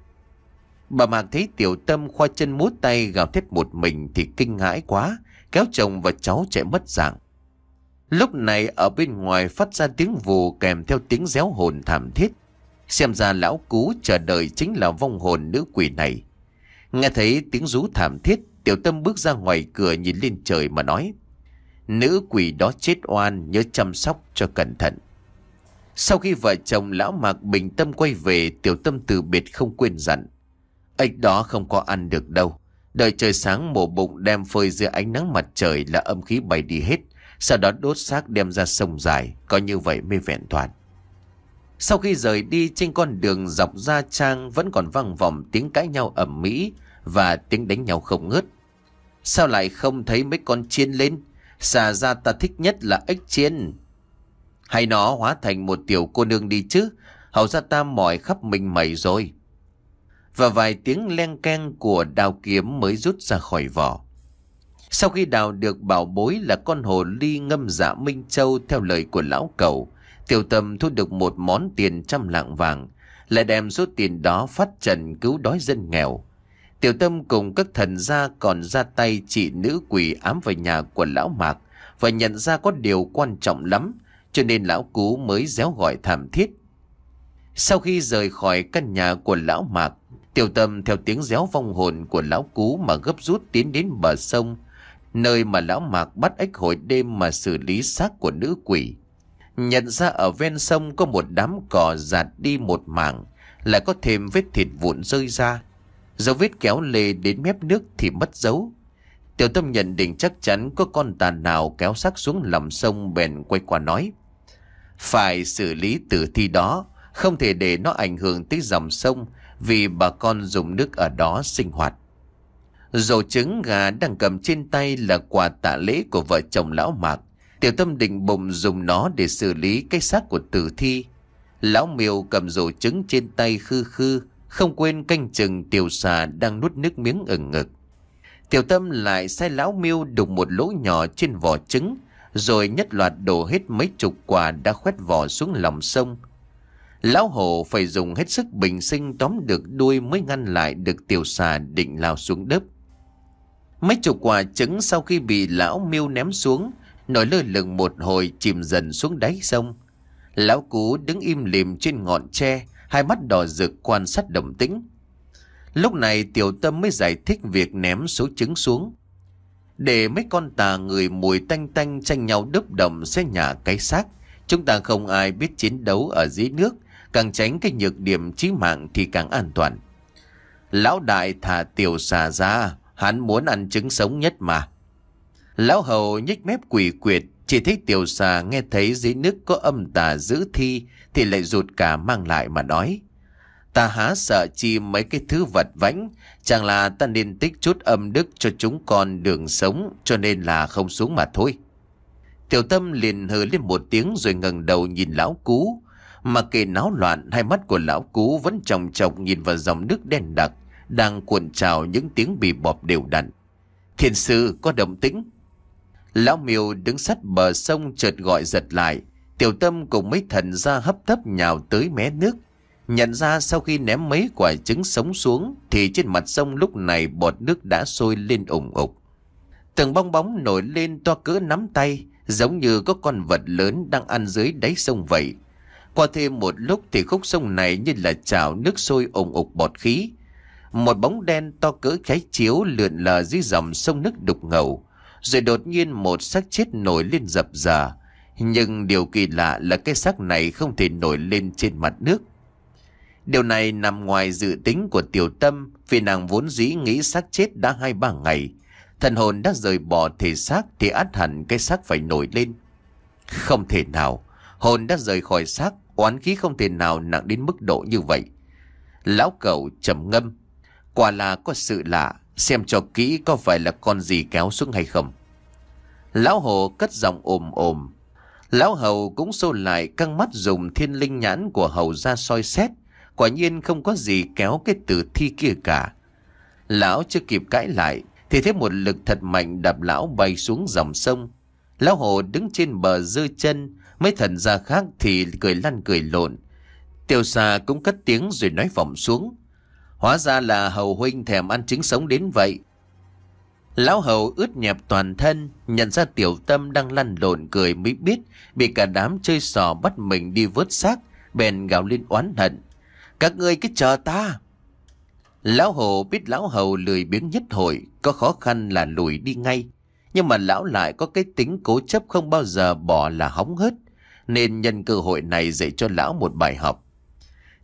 Bà Mạc thấy tiểu tâm khoa chân mút tay gào thét một mình thì kinh hãi quá, kéo chồng và cháu chạy mất dạng. Lúc này ở bên ngoài phát ra tiếng vù kèm theo tiếng réo hồn thảm thiết. Xem ra lão cú chờ đợi chính là vong hồn nữ quỷ này. Nghe thấy tiếng rú thảm thiết, tiểu tâm bước ra ngoài cửa nhìn lên trời mà nói. Nữ quỷ đó chết oan, nhớ chăm sóc cho cẩn thận. Sau khi vợ chồng lão mạc bình tâm quay về Tiểu tâm từ biệt không quên dặn Ếch đó không có ăn được đâu Đợi trời sáng mổ bụng đem phơi giữa ánh nắng mặt trời là âm khí bay đi hết Sau đó đốt xác đem ra sông dài Có như vậy mới vẹn toàn Sau khi rời đi trên con đường dọc ra trang Vẫn còn vang vọng tiếng cãi nhau ẩm mỹ Và tiếng đánh nhau không ngớt Sao lại không thấy mấy con chiên lên Xà ra ta thích nhất là ếch chiên hay nó hóa thành một tiểu cô nương đi chứ Hầu ra ta mỏi khắp mình mẩy rồi Và vài tiếng len keng của đào kiếm mới rút ra khỏi vỏ Sau khi đào được bảo bối là con hồ ly ngâm dạ Minh Châu Theo lời của lão cầu Tiểu tâm thu được một món tiền trăm lạng vàng Lại đem số tiền đó phát trần cứu đói dân nghèo Tiểu tâm cùng các thần gia còn ra tay trị nữ quỷ ám về nhà của lão mạc Và nhận ra có điều quan trọng lắm cho nên lão cú mới réo gọi thảm thiết. Sau khi rời khỏi căn nhà của lão mạc, tiểu tâm theo tiếng réo vong hồn của lão cú mà gấp rút tiến đến bờ sông, nơi mà lão mạc bắt ếch hồi đêm mà xử lý xác của nữ quỷ. Nhận ra ở ven sông có một đám cỏ giạt đi một mảng, lại có thêm vết thịt vụn rơi ra. Dấu vết kéo lê đến mép nước thì mất dấu, Tiểu Tâm nhận định chắc chắn có con tàn nào kéo xác xuống lòng sông bèn quay qua nói. Phải xử lý tử thi đó, không thể để nó ảnh hưởng tới dòng sông vì bà con dùng nước ở đó sinh hoạt. Rổ trứng gà đang cầm trên tay là quà tạ lễ của vợ chồng lão Mạc. Tiểu Tâm định bụng dùng nó để xử lý cái xác của tử thi. Lão Miêu cầm rổ trứng trên tay khư khư, không quên canh chừng tiểu xà đang nuốt nước miếng ẩn ngực. Tiểu Tâm lại sai lão miêu đục một lỗ nhỏ trên vỏ trứng, rồi nhất loạt đổ hết mấy chục quả đã khoét vỏ xuống lòng sông. Lão hổ phải dùng hết sức bình sinh tóm được đuôi mới ngăn lại được tiểu xà định lao xuống đớp. Mấy chục quả trứng sau khi bị lão miêu ném xuống, nổi lơ lửng một hồi chìm dần xuống đáy sông. Lão cú đứng im lìm trên ngọn tre, hai mắt đỏ rực quan sát động tĩnh. Lúc này tiểu tâm mới giải thích việc ném số trứng xuống. Để mấy con tà người mùi tanh tanh tranh nhau đớp đồng sẽ nhả cái xác. Chúng ta không ai biết chiến đấu ở dưới nước. Càng tránh cái nhược điểm chí mạng thì càng an toàn. Lão đại thả tiểu xà ra. Hắn muốn ăn trứng sống nhất mà. Lão hầu nhếch mép quỷ quyệt. Chỉ thấy tiểu xà nghe thấy dưới nước có âm tà giữ thi thì lại rụt cả mang lại mà nói. Ta há sợ chi mấy cái thứ vật vãnh Chẳng là ta nên tích chút âm đức cho chúng con đường sống Cho nên là không xuống mà thôi Tiểu tâm liền hừ lên một tiếng rồi ngẩng đầu nhìn lão cú Mà kệ náo loạn hai mắt của lão cú vẫn tròng trọc nhìn vào dòng nước đen đặc Đang cuộn trào những tiếng bị bọp đều đặn Thiền sư có động tĩnh Lão miêu đứng sát bờ sông chợt gọi giật lại Tiểu tâm cùng mấy thần ra hấp tấp nhào tới mé nước Nhận ra sau khi ném mấy quả trứng sống xuống thì trên mặt sông lúc này bọt nước đã sôi lên ủng ục. Từng bong bóng nổi lên to cỡ nắm tay, giống như có con vật lớn đang ăn dưới đáy sông vậy. Qua thêm một lúc thì khúc sông này như là chảo nước sôi ủng ục bọt khí. Một bóng đen to cỡ cháy chiếu lượn lờ dưới dòng sông nước đục ngầu. Rồi đột nhiên một xác chết nổi lên dập dờ Nhưng điều kỳ lạ là cái xác này không thể nổi lên trên mặt nước Điều này nằm ngoài dự tính của tiểu tâm vì nàng vốn dĩ nghĩ xác chết đã hai ba ngày. Thần hồn đã rời bỏ thể xác thì át hẳn cái xác phải nổi lên. Không thể nào, hồn đã rời khỏi xác, oán khí không thể nào nặng đến mức độ như vậy. Lão cậu trầm ngâm, quả là có sự lạ, xem cho kỹ có phải là con gì kéo xuống hay không. Lão hồ cất giọng ồm ồm. Lão hầu cũng xô lại căng mắt dùng thiên linh nhãn của hầu ra soi xét Quả nhiên không có gì kéo cái tử thi kia cả Lão chưa kịp cãi lại Thì thấy một lực thật mạnh đạp lão bay xuống dòng sông Lão hồ đứng trên bờ dư chân Mấy thần gia khác thì cười lăn cười lộn tiểu xà cũng cất tiếng rồi nói vọng xuống Hóa ra là hầu huynh thèm ăn trứng sống đến vậy Lão hầu ướt nhẹp toàn thân Nhận ra tiểu tâm đang lăn lộn cười mới biết Bị cả đám chơi sò bắt mình đi vớt xác Bèn gào lên oán hận các ngươi cứ chờ ta. Lão hồ biết lão hầu lười biếng nhất hồi có khó khăn là lùi đi ngay. Nhưng mà lão lại có cái tính cố chấp không bao giờ bỏ là hóng hớt. Nên nhân cơ hội này dạy cho lão một bài học.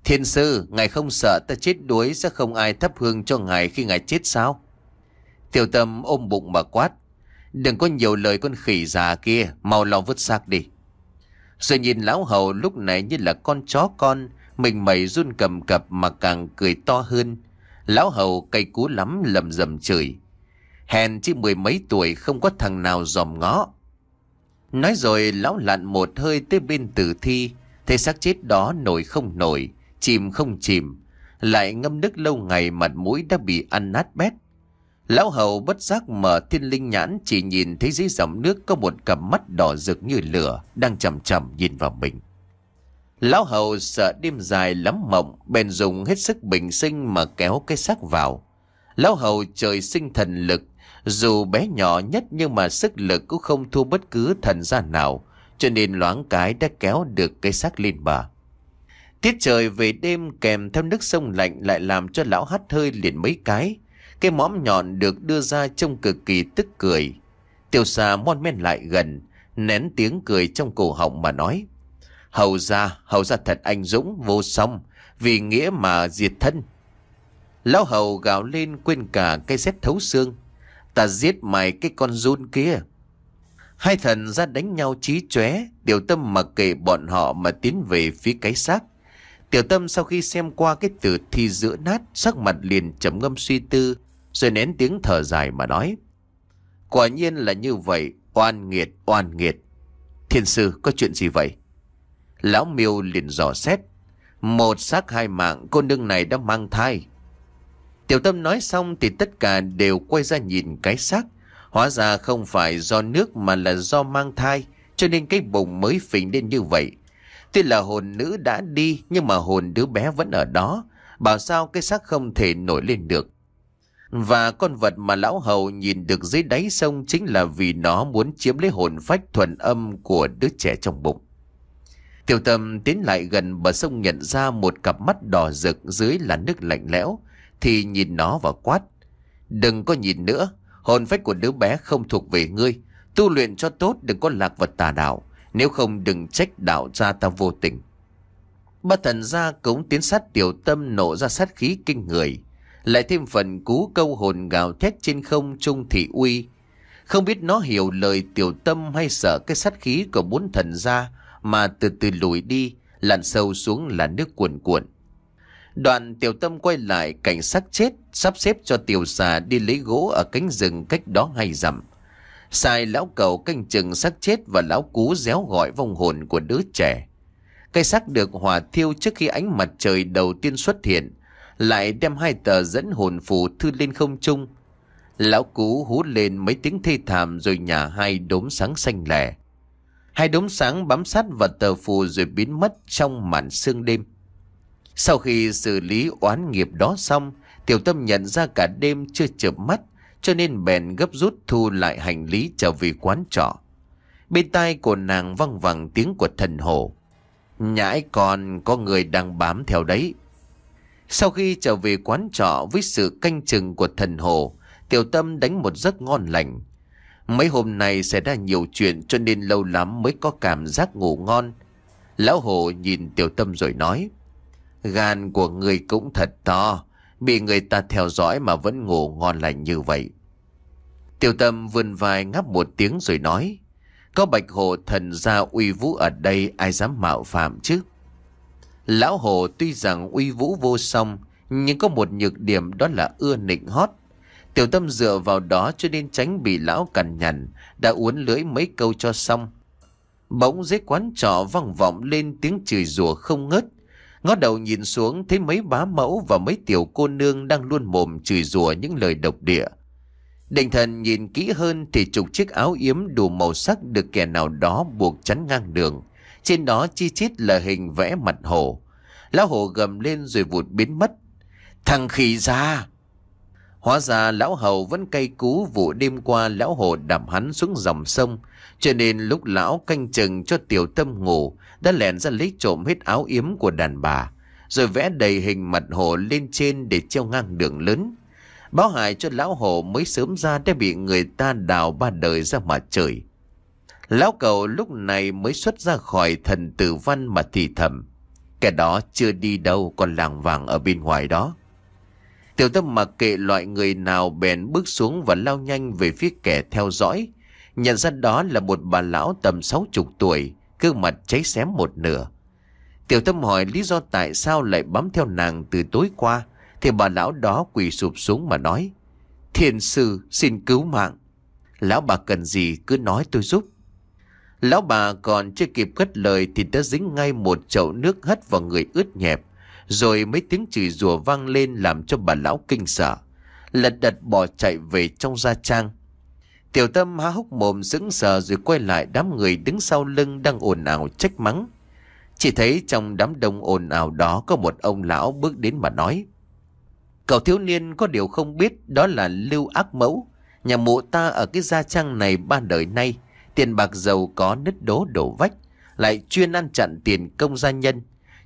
Thiên sư, ngài không sợ ta chết đuối sẽ không ai thắp hương cho ngài khi ngài chết sao? Tiểu tâm ôm bụng mà quát. Đừng có nhiều lời con khỉ già kia, mau lo vứt xác đi. Rồi nhìn lão hầu lúc này như là con chó con, mình mày run cầm cập mà càng cười to hơn. Lão hầu cay cú lắm lầm rầm chửi. Hèn chỉ mười mấy tuổi không có thằng nào dòm ngó. Nói rồi lão lặn một hơi tới bên tử thi. Thế xác chết đó nổi không nổi, chìm không chìm. Lại ngâm nước lâu ngày mặt mũi đã bị ăn nát bét. Lão hầu bất giác mở thiên linh nhãn chỉ nhìn thấy dưới dòng nước có một cặp mắt đỏ rực như lửa đang chầm chầm nhìn vào mình. Lão hầu sợ đêm dài lắm mộng, bèn dùng hết sức bình sinh mà kéo cái xác vào. Lão hầu trời sinh thần lực, dù bé nhỏ nhất nhưng mà sức lực cũng không thua bất cứ thần gia nào, cho nên loáng cái đã kéo được cái xác lên bờ. Tiết trời về đêm kèm theo nước sông lạnh lại làm cho lão hắt hơi liền mấy cái. Cái mõm nhọn được đưa ra trông cực kỳ tức cười. Tiêu xà mon men lại gần, nén tiếng cười trong cổ họng mà nói. Hầu ra, hầu ra thật anh dũng, vô song, vì nghĩa mà diệt thân. Lão hầu gào lên quên cả cây xét thấu xương. Ta giết mày cái con run kia. Hai thần ra đánh nhau trí chóe, tiểu tâm mặc kệ bọn họ mà tiến về phía cái xác. Tiểu tâm sau khi xem qua cái tử thi giữa nát, sắc mặt liền chấm ngâm suy tư, rồi nén tiếng thở dài mà nói. Quả nhiên là như vậy, oan nghiệt, oan nghiệt. Thiên sư, có chuyện gì vậy? Lão miêu liền dò xét Một xác hai mạng cô nương này đã mang thai Tiểu tâm nói xong thì tất cả đều quay ra nhìn cái xác Hóa ra không phải do nước mà là do mang thai Cho nên cái bụng mới phình lên như vậy Tuy là hồn nữ đã đi nhưng mà hồn đứa bé vẫn ở đó Bảo sao cái xác không thể nổi lên được Và con vật mà lão hầu nhìn được dưới đáy sông chính là vì nó muốn chiếm lấy hồn phách thuần âm của đứa trẻ trong bụng Tiểu tâm tiến lại gần bờ sông nhận ra một cặp mắt đỏ rực dưới là nước lạnh lẽo, thì nhìn nó và quát. Đừng có nhìn nữa, hồn phách của đứa bé không thuộc về ngươi. Tu luyện cho tốt đừng có lạc vật tà đạo, nếu không đừng trách đạo ra ta vô tình. Ba thần gia cống tiến sát tiểu tâm nổ ra sát khí kinh người. Lại thêm phần cú câu hồn gào thét trên không trung thị uy. Không biết nó hiểu lời tiểu tâm hay sợ cái sát khí của bốn thần gia mà từ từ lùi đi, lặn sâu xuống là nước cuồn cuộn. Đoàn tiểu tâm quay lại cảnh sắc chết, sắp xếp cho tiểu xà đi lấy gỗ ở cánh rừng cách đó hay dặm. Sai lão cầu canh chừng xác chết và lão cú réo gọi vong hồn của đứa trẻ. Cây xác được hòa thiêu trước khi ánh mặt trời đầu tiên xuất hiện, lại đem hai tờ dẫn hồn phù thư lên không trung. Lão cú hú lên mấy tiếng thê thảm rồi nhà hai đốm sáng xanh lẻ. Hai đốm sáng bám sát vào tờ phù rồi biến mất trong màn sương đêm. Sau khi xử lý oán nghiệp đó xong, Tiểu Tâm nhận ra cả đêm chưa chợp mắt, cho nên bèn gấp rút thu lại hành lý trở về quán trọ. Bên tai của nàng văng vẳng tiếng của thần hồ. Nhãi còn có người đang bám theo đấy. Sau khi trở về quán trọ với sự canh chừng của thần hồ, Tiểu Tâm đánh một giấc ngon lành. Mấy hôm nay xảy ra nhiều chuyện cho nên lâu lắm mới có cảm giác ngủ ngon. Lão hồ nhìn tiểu tâm rồi nói. Gan của người cũng thật to, bị người ta theo dõi mà vẫn ngủ ngon lành như vậy. Tiểu tâm vươn vai ngáp một tiếng rồi nói. Có bạch hồ thần gia uy vũ ở đây ai dám mạo phạm chứ? Lão hồ tuy rằng uy vũ vô song, nhưng có một nhược điểm đó là ưa nịnh hót. Tiểu tâm dựa vào đó cho nên tránh bị lão cằn nhằn, đã uốn lưỡi mấy câu cho xong. Bỗng dưới quán trọ vang vọng lên tiếng chửi rủa không ngớt. Ngó đầu nhìn xuống thấy mấy bá mẫu và mấy tiểu cô nương đang luôn mồm chửi rủa những lời độc địa. Định thần nhìn kỹ hơn thì chục chiếc áo yếm đủ màu sắc được kẻ nào đó buộc chắn ngang đường. Trên đó chi chít là hình vẽ mặt hổ. Lão hổ gầm lên rồi vụt biến mất. Thằng khỉ ra! Hóa ra lão hầu vẫn cay cú vụ đêm qua lão hồ đạp hắn xuống dòng sông. Cho nên lúc lão canh chừng cho tiểu tâm ngủ đã lẻn ra lấy trộm hết áo yếm của đàn bà. Rồi vẽ đầy hình mặt hồ lên trên để treo ngang đường lớn. Báo hại cho lão hồ mới sớm ra đã bị người ta đào ba đời ra mà trời. Lão cầu lúc này mới xuất ra khỏi thần tử văn mà thì thầm. Kẻ đó chưa đi đâu còn làng vàng ở bên ngoài đó. Tiểu tâm mặc kệ loại người nào bèn bước xuống và lao nhanh về phía kẻ theo dõi. Nhận ra đó là một bà lão tầm 60 tuổi, gương mặt cháy xém một nửa. Tiểu tâm hỏi lý do tại sao lại bám theo nàng từ tối qua, thì bà lão đó quỳ sụp xuống mà nói. Thiền sư xin cứu mạng. Lão bà cần gì cứ nói tôi giúp. Lão bà còn chưa kịp cất lời thì đã dính ngay một chậu nước hất vào người ướt nhẹp. Rồi mấy tiếng chửi rủa vang lên làm cho bà lão kinh sợ Lật đật bỏ chạy về trong gia trang Tiểu tâm há hốc mồm sững sờ rồi quay lại đám người đứng sau lưng đang ồn ào trách mắng Chỉ thấy trong đám đông ồn ào đó có một ông lão bước đến mà nói Cậu thiếu niên có điều không biết đó là Lưu Ác Mẫu Nhà mộ ta ở cái gia trang này ba đời nay Tiền bạc giàu có nứt đố đổ vách Lại chuyên ăn chặn tiền công gia nhân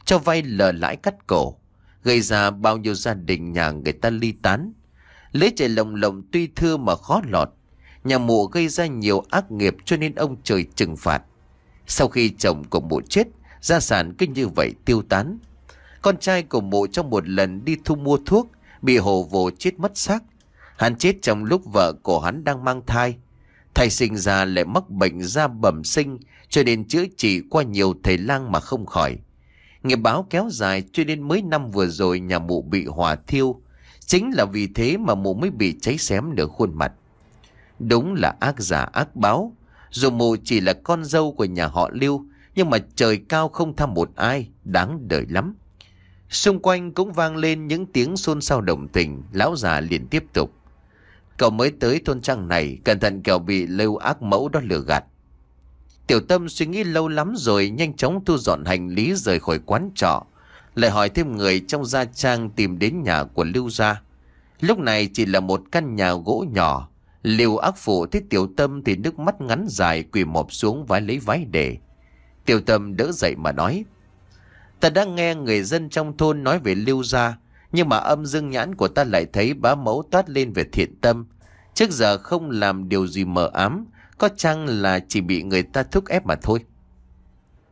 cho vay lờ lãi cắt cổ, gây ra bao nhiêu gia đình nhà người ta ly tán. Lấy trời lồng lồng tuy thưa mà khó lọt, nhà mụ gây ra nhiều ác nghiệp cho nên ông trời trừng phạt. Sau khi chồng của mụ chết, gia sản cứ như vậy tiêu tán. Con trai của mụ trong một lần đi thu mua thuốc, bị hồ vồ chết mất xác. Hắn chết trong lúc vợ của hắn đang mang thai. Thầy sinh ra lại mắc bệnh da bẩm sinh cho nên chữa trị qua nhiều thầy lang mà không khỏi. Nghiệp báo kéo dài cho đến mới năm vừa rồi nhà mụ bị hỏa thiêu. Chính là vì thế mà mụ mới bị cháy xém nửa khuôn mặt. Đúng là ác giả ác báo. Dù mụ chỉ là con dâu của nhà họ Lưu, nhưng mà trời cao không thăm một ai, đáng đời lắm. Xung quanh cũng vang lên những tiếng xôn xao động tình, lão già liền tiếp tục. Cậu mới tới thôn trăng này, cẩn thận kẻo bị lưu ác mẫu đó lừa gạt. Tiểu Tâm suy nghĩ lâu lắm rồi nhanh chóng thu dọn hành lý rời khỏi quán trọ. Lại hỏi thêm người trong gia trang tìm đến nhà của Lưu Gia. Lúc này chỉ là một căn nhà gỗ nhỏ. Liều ác phụ thấy Tiểu Tâm thì nước mắt ngắn dài quỳ mọp xuống vái lấy váy để. Tiểu Tâm đỡ dậy mà nói. Ta đã nghe người dân trong thôn nói về Lưu Gia. Nhưng mà âm dương nhãn của ta lại thấy bá mẫu toát lên về thiện tâm. Trước giờ không làm điều gì mờ ám có chăng là chỉ bị người ta thúc ép mà thôi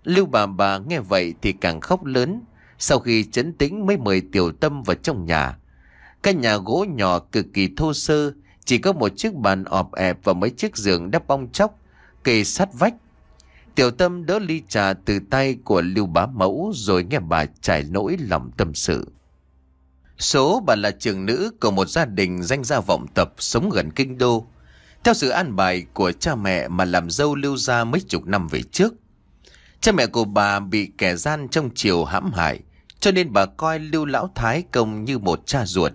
Lưu bà bà nghe vậy thì càng khóc lớn Sau khi chấn tĩnh mới mời tiểu tâm vào trong nhà Căn nhà gỗ nhỏ cực kỳ thô sơ Chỉ có một chiếc bàn ọp ẹp và mấy chiếc giường đắp bong chóc Kề sát vách Tiểu tâm đỡ ly trà từ tay của Lưu bá mẫu Rồi nghe bà trải nỗi lòng tâm sự Số bà là trường nữ của một gia đình danh gia vọng tập sống gần kinh đô theo sự an bài của cha mẹ mà làm dâu lưu ra mấy chục năm về trước. Cha mẹ của bà bị kẻ gian trong chiều hãm hại, cho nên bà coi lưu lão thái công như một cha ruột.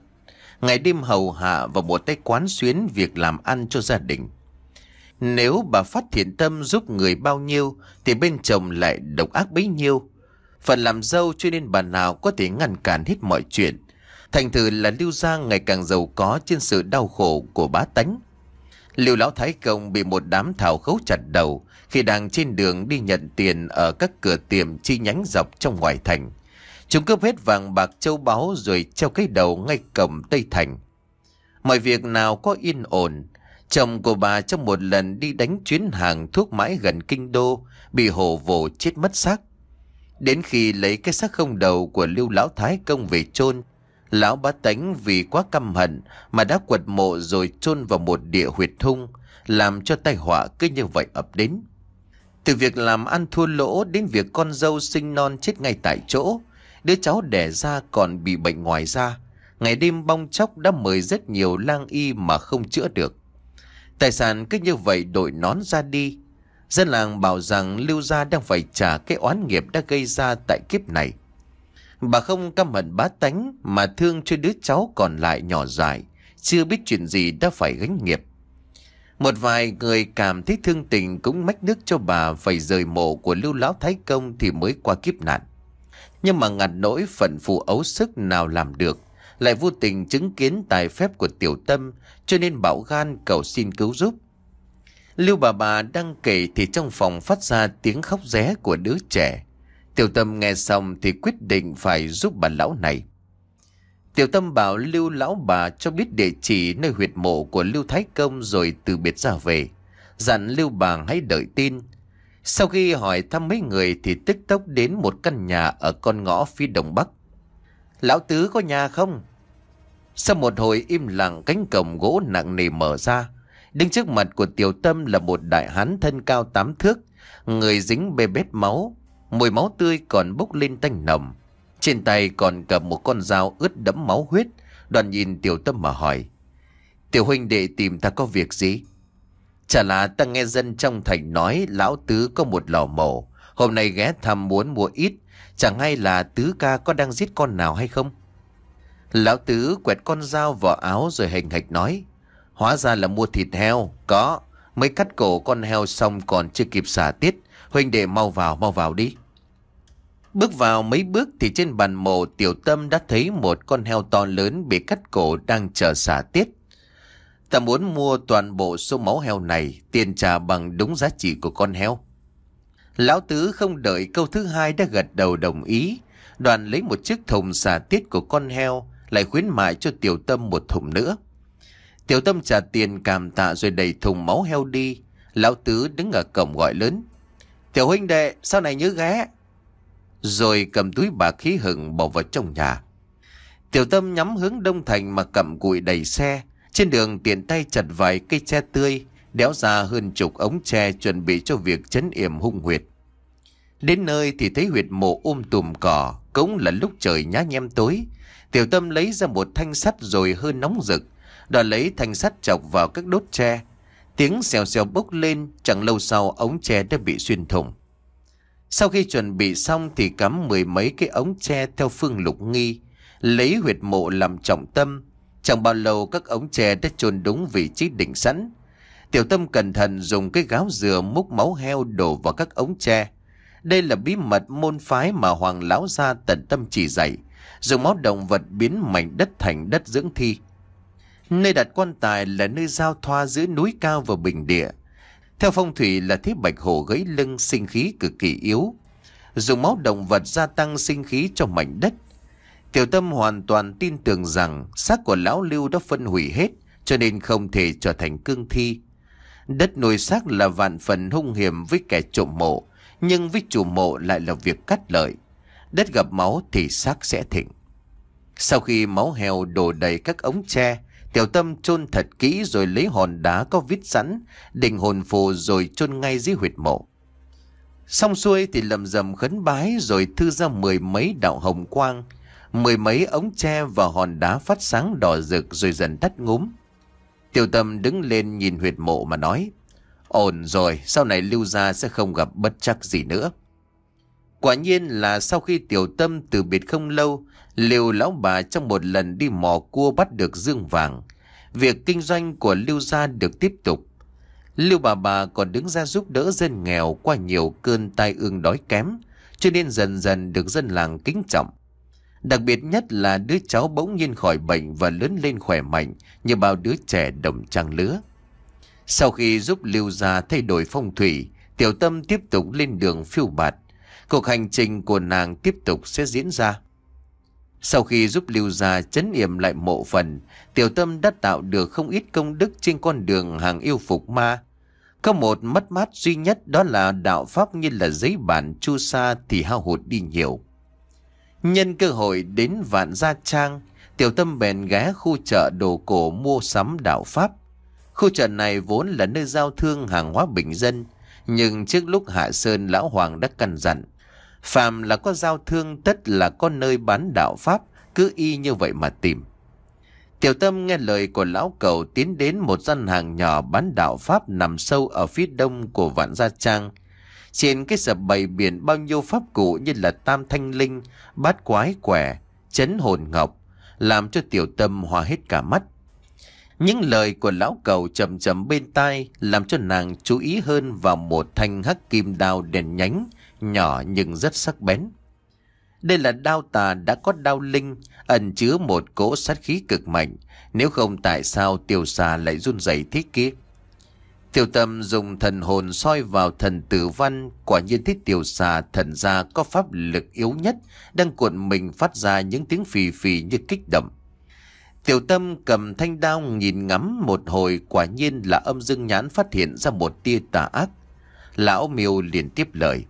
Ngày đêm hầu hạ và một tay quán xuyến việc làm ăn cho gia đình. Nếu bà phát thiện tâm giúp người bao nhiêu thì bên chồng lại độc ác bấy nhiêu. Phần làm dâu cho nên bà nào có thể ngăn cản hết mọi chuyện. Thành thử là lưu gia ngày càng giàu có trên sự đau khổ của bá tánh. Lưu Lão Thái Công bị một đám thảo khấu chặt đầu khi đang trên đường đi nhận tiền ở các cửa tiệm chi nhánh dọc trong ngoài thành. Chúng cướp hết vàng bạc châu báu rồi treo cái đầu ngay cổng Tây Thành. Mọi việc nào có yên ổn, chồng của bà trong một lần đi đánh chuyến hàng thuốc mãi gần kinh đô, bị hổ vồ chết mất xác. Đến khi lấy cái xác không đầu của Lưu Lão Thái Công về chôn Lão bá tánh vì quá căm hận mà đã quật mộ rồi chôn vào một địa huyệt thung, làm cho tai họa cứ như vậy ập đến. Từ việc làm ăn thua lỗ đến việc con dâu sinh non chết ngay tại chỗ, đứa cháu đẻ ra còn bị bệnh ngoài da. Ngày đêm bong chóc đã mời rất nhiều lang y mà không chữa được. Tài sản cứ như vậy đội nón ra đi. Dân làng bảo rằng Lưu Gia đang phải trả cái oán nghiệp đã gây ra tại kiếp này. Bà không căm hận bá tánh mà thương cho đứa cháu còn lại nhỏ dại, chưa biết chuyện gì đã phải gánh nghiệp. Một vài người cảm thấy thương tình cũng mách nước cho bà phải rời mộ của lưu lão Thái Công thì mới qua kiếp nạn. Nhưng mà ngặt nỗi phận phụ ấu sức nào làm được, lại vô tình chứng kiến tài phép của tiểu tâm cho nên bảo gan cầu xin cứu giúp. Lưu bà bà đang kể thì trong phòng phát ra tiếng khóc ré của đứa trẻ. Tiểu Tâm nghe xong thì quyết định phải giúp bà lão này. Tiểu Tâm bảo Lưu lão bà cho biết địa chỉ nơi huyệt mộ của Lưu Thái Công rồi từ biệt ra về. Dặn Lưu bà hãy đợi tin. Sau khi hỏi thăm mấy người thì tức tốc đến một căn nhà ở con ngõ phía đông bắc. Lão Tứ có nhà không? Sau một hồi im lặng cánh cổng gỗ nặng nề mở ra. Đứng trước mặt của Tiểu Tâm là một đại hán thân cao tám thước, người dính bê bết máu, Mùi máu tươi còn bốc lên tanh nồng Trên tay còn cầm một con dao ướt đẫm máu huyết Đoàn nhìn tiểu tâm mà hỏi Tiểu huynh đệ tìm ta có việc gì? Chả là ta nghe dân trong thành nói Lão Tứ có một lò mổ Hôm nay ghé thăm muốn mua ít Chẳng hay là Tứ ca có đang giết con nào hay không? Lão Tứ quẹt con dao vào áo rồi hình hạch nói Hóa ra là mua thịt heo Có Mới cắt cổ con heo xong còn chưa kịp xả tiết Huynh đệ mau vào mau vào đi Bước vào mấy bước thì trên bàn mổ tiểu tâm đã thấy một con heo to lớn bị cắt cổ đang chờ xả tiết. Ta muốn mua toàn bộ số máu heo này, tiền trả bằng đúng giá trị của con heo. Lão Tứ không đợi câu thứ hai đã gật đầu đồng ý. Đoàn lấy một chiếc thùng xả tiết của con heo, lại khuyến mại cho tiểu tâm một thùng nữa. Tiểu tâm trả tiền cảm tạ rồi đẩy thùng máu heo đi. Lão Tứ đứng ở cổng gọi lớn. Tiểu huynh đệ, sau này nhớ ghé, rồi cầm túi bà khí hừng bỏ vào trong nhà Tiểu tâm nhắm hướng đông thành mà cầm cụi đầy xe Trên đường tiện tay chặt vài cây tre tươi Đéo ra hơn chục ống tre chuẩn bị cho việc chấn yểm hung huyệt Đến nơi thì thấy huyệt mộ ôm um tùm cỏ Cũng là lúc trời nhá nhem tối Tiểu tâm lấy ra một thanh sắt rồi hơi nóng rực Đoàn lấy thanh sắt chọc vào các đốt tre Tiếng xèo xèo bốc lên Chẳng lâu sau ống tre đã bị xuyên thủng sau khi chuẩn bị xong thì cắm mười mấy cái ống tre theo phương lục nghi, lấy huyệt mộ làm trọng tâm. Chẳng bao lâu các ống tre đã chôn đúng vị trí đỉnh sẵn. Tiểu tâm cẩn thận dùng cái gáo dừa múc máu heo đổ vào các ống tre. Đây là bí mật môn phái mà Hoàng Lão Gia tận tâm chỉ dạy, dùng máu động vật biến mảnh đất thành đất dưỡng thi. Nơi đặt quan tài là nơi giao thoa giữa núi cao và bình địa. Theo phong thủy là thiết bạch hổ gãy lưng sinh khí cực kỳ yếu. Dùng máu động vật gia tăng sinh khí cho mảnh đất. Tiểu tâm hoàn toàn tin tưởng rằng xác của lão lưu đã phân hủy hết cho nên không thể trở thành cương thi. Đất nồi xác là vạn phần hung hiểm với kẻ trộm mộ, nhưng với chủ mộ lại là việc cắt lợi. Đất gặp máu thì xác sẽ thịnh. Sau khi máu heo đổ đầy các ống tre, Tiểu Tâm chôn thật kỹ rồi lấy hòn đá có vít sẵn, định hồn phù rồi chôn ngay dưới huyệt mộ. Xong xuôi thì lầm rầm khấn bái rồi thư ra mười mấy đạo hồng quang, mười mấy ống tre và hòn đá phát sáng đỏ rực rồi dần tắt ngúm. Tiểu Tâm đứng lên nhìn huyệt mộ mà nói, ổn rồi, sau này lưu gia sẽ không gặp bất chắc gì nữa. Quả nhiên là sau khi tiểu tâm từ biệt không lâu, liều lão bà trong một lần đi mò cua bắt được dương vàng. Việc kinh doanh của Lưu Gia được tiếp tục. Lưu bà bà còn đứng ra giúp đỡ dân nghèo qua nhiều cơn tai ương đói kém, cho nên dần dần được dân làng kính trọng. Đặc biệt nhất là đứa cháu bỗng nhiên khỏi bệnh và lớn lên khỏe mạnh như bao đứa trẻ đồng trang lứa. Sau khi giúp Lưu Gia thay đổi phong thủy, Tiểu Tâm tiếp tục lên đường phiêu bạt Cuộc hành trình của nàng tiếp tục sẽ diễn ra. Sau khi giúp Lưu Gia chấn yểm lại mộ phần, Tiểu Tâm đã tạo được không ít công đức trên con đường hàng yêu phục ma. Có một mất mát duy nhất đó là đạo pháp như là giấy bản chu sa thì hao hụt đi nhiều. Nhân cơ hội đến Vạn Gia Trang, Tiểu Tâm bèn ghé khu chợ đồ cổ mua sắm đạo pháp. Khu chợ này vốn là nơi giao thương hàng hóa bình dân, nhưng trước lúc Hạ Sơn Lão Hoàng đã căn dặn, phàm là có giao thương tất là có nơi bán đạo Pháp, cứ y như vậy mà tìm. Tiểu Tâm nghe lời của lão cầu tiến đến một gian hàng nhỏ bán đạo Pháp nằm sâu ở phía đông của Vạn Gia Trang. Trên cái sập bày biển bao nhiêu pháp cụ như là tam thanh linh, bát quái quẻ, chấn hồn ngọc, làm cho tiểu tâm hòa hết cả mắt. Những lời của lão cầu chầm chầm bên tai làm cho nàng chú ý hơn vào một thanh hắc kim đào đèn nhánh nhỏ nhưng rất sắc bén. Đây là đao tà đã có đao linh, ẩn chứa một cỗ sát khí cực mạnh, nếu không tại sao Tiểu xà lại run rẩy thế kia. Tiểu tâm dùng thần hồn soi vào thần tử văn, quả nhiên thích tiểu xà thần gia có pháp lực yếu nhất, đang cuộn mình phát ra những tiếng phì phì như kích động. Tiểu tâm cầm thanh đao nhìn ngắm một hồi quả nhiên là âm dương nhãn phát hiện ra một tia tà ác. Lão miêu liền tiếp lời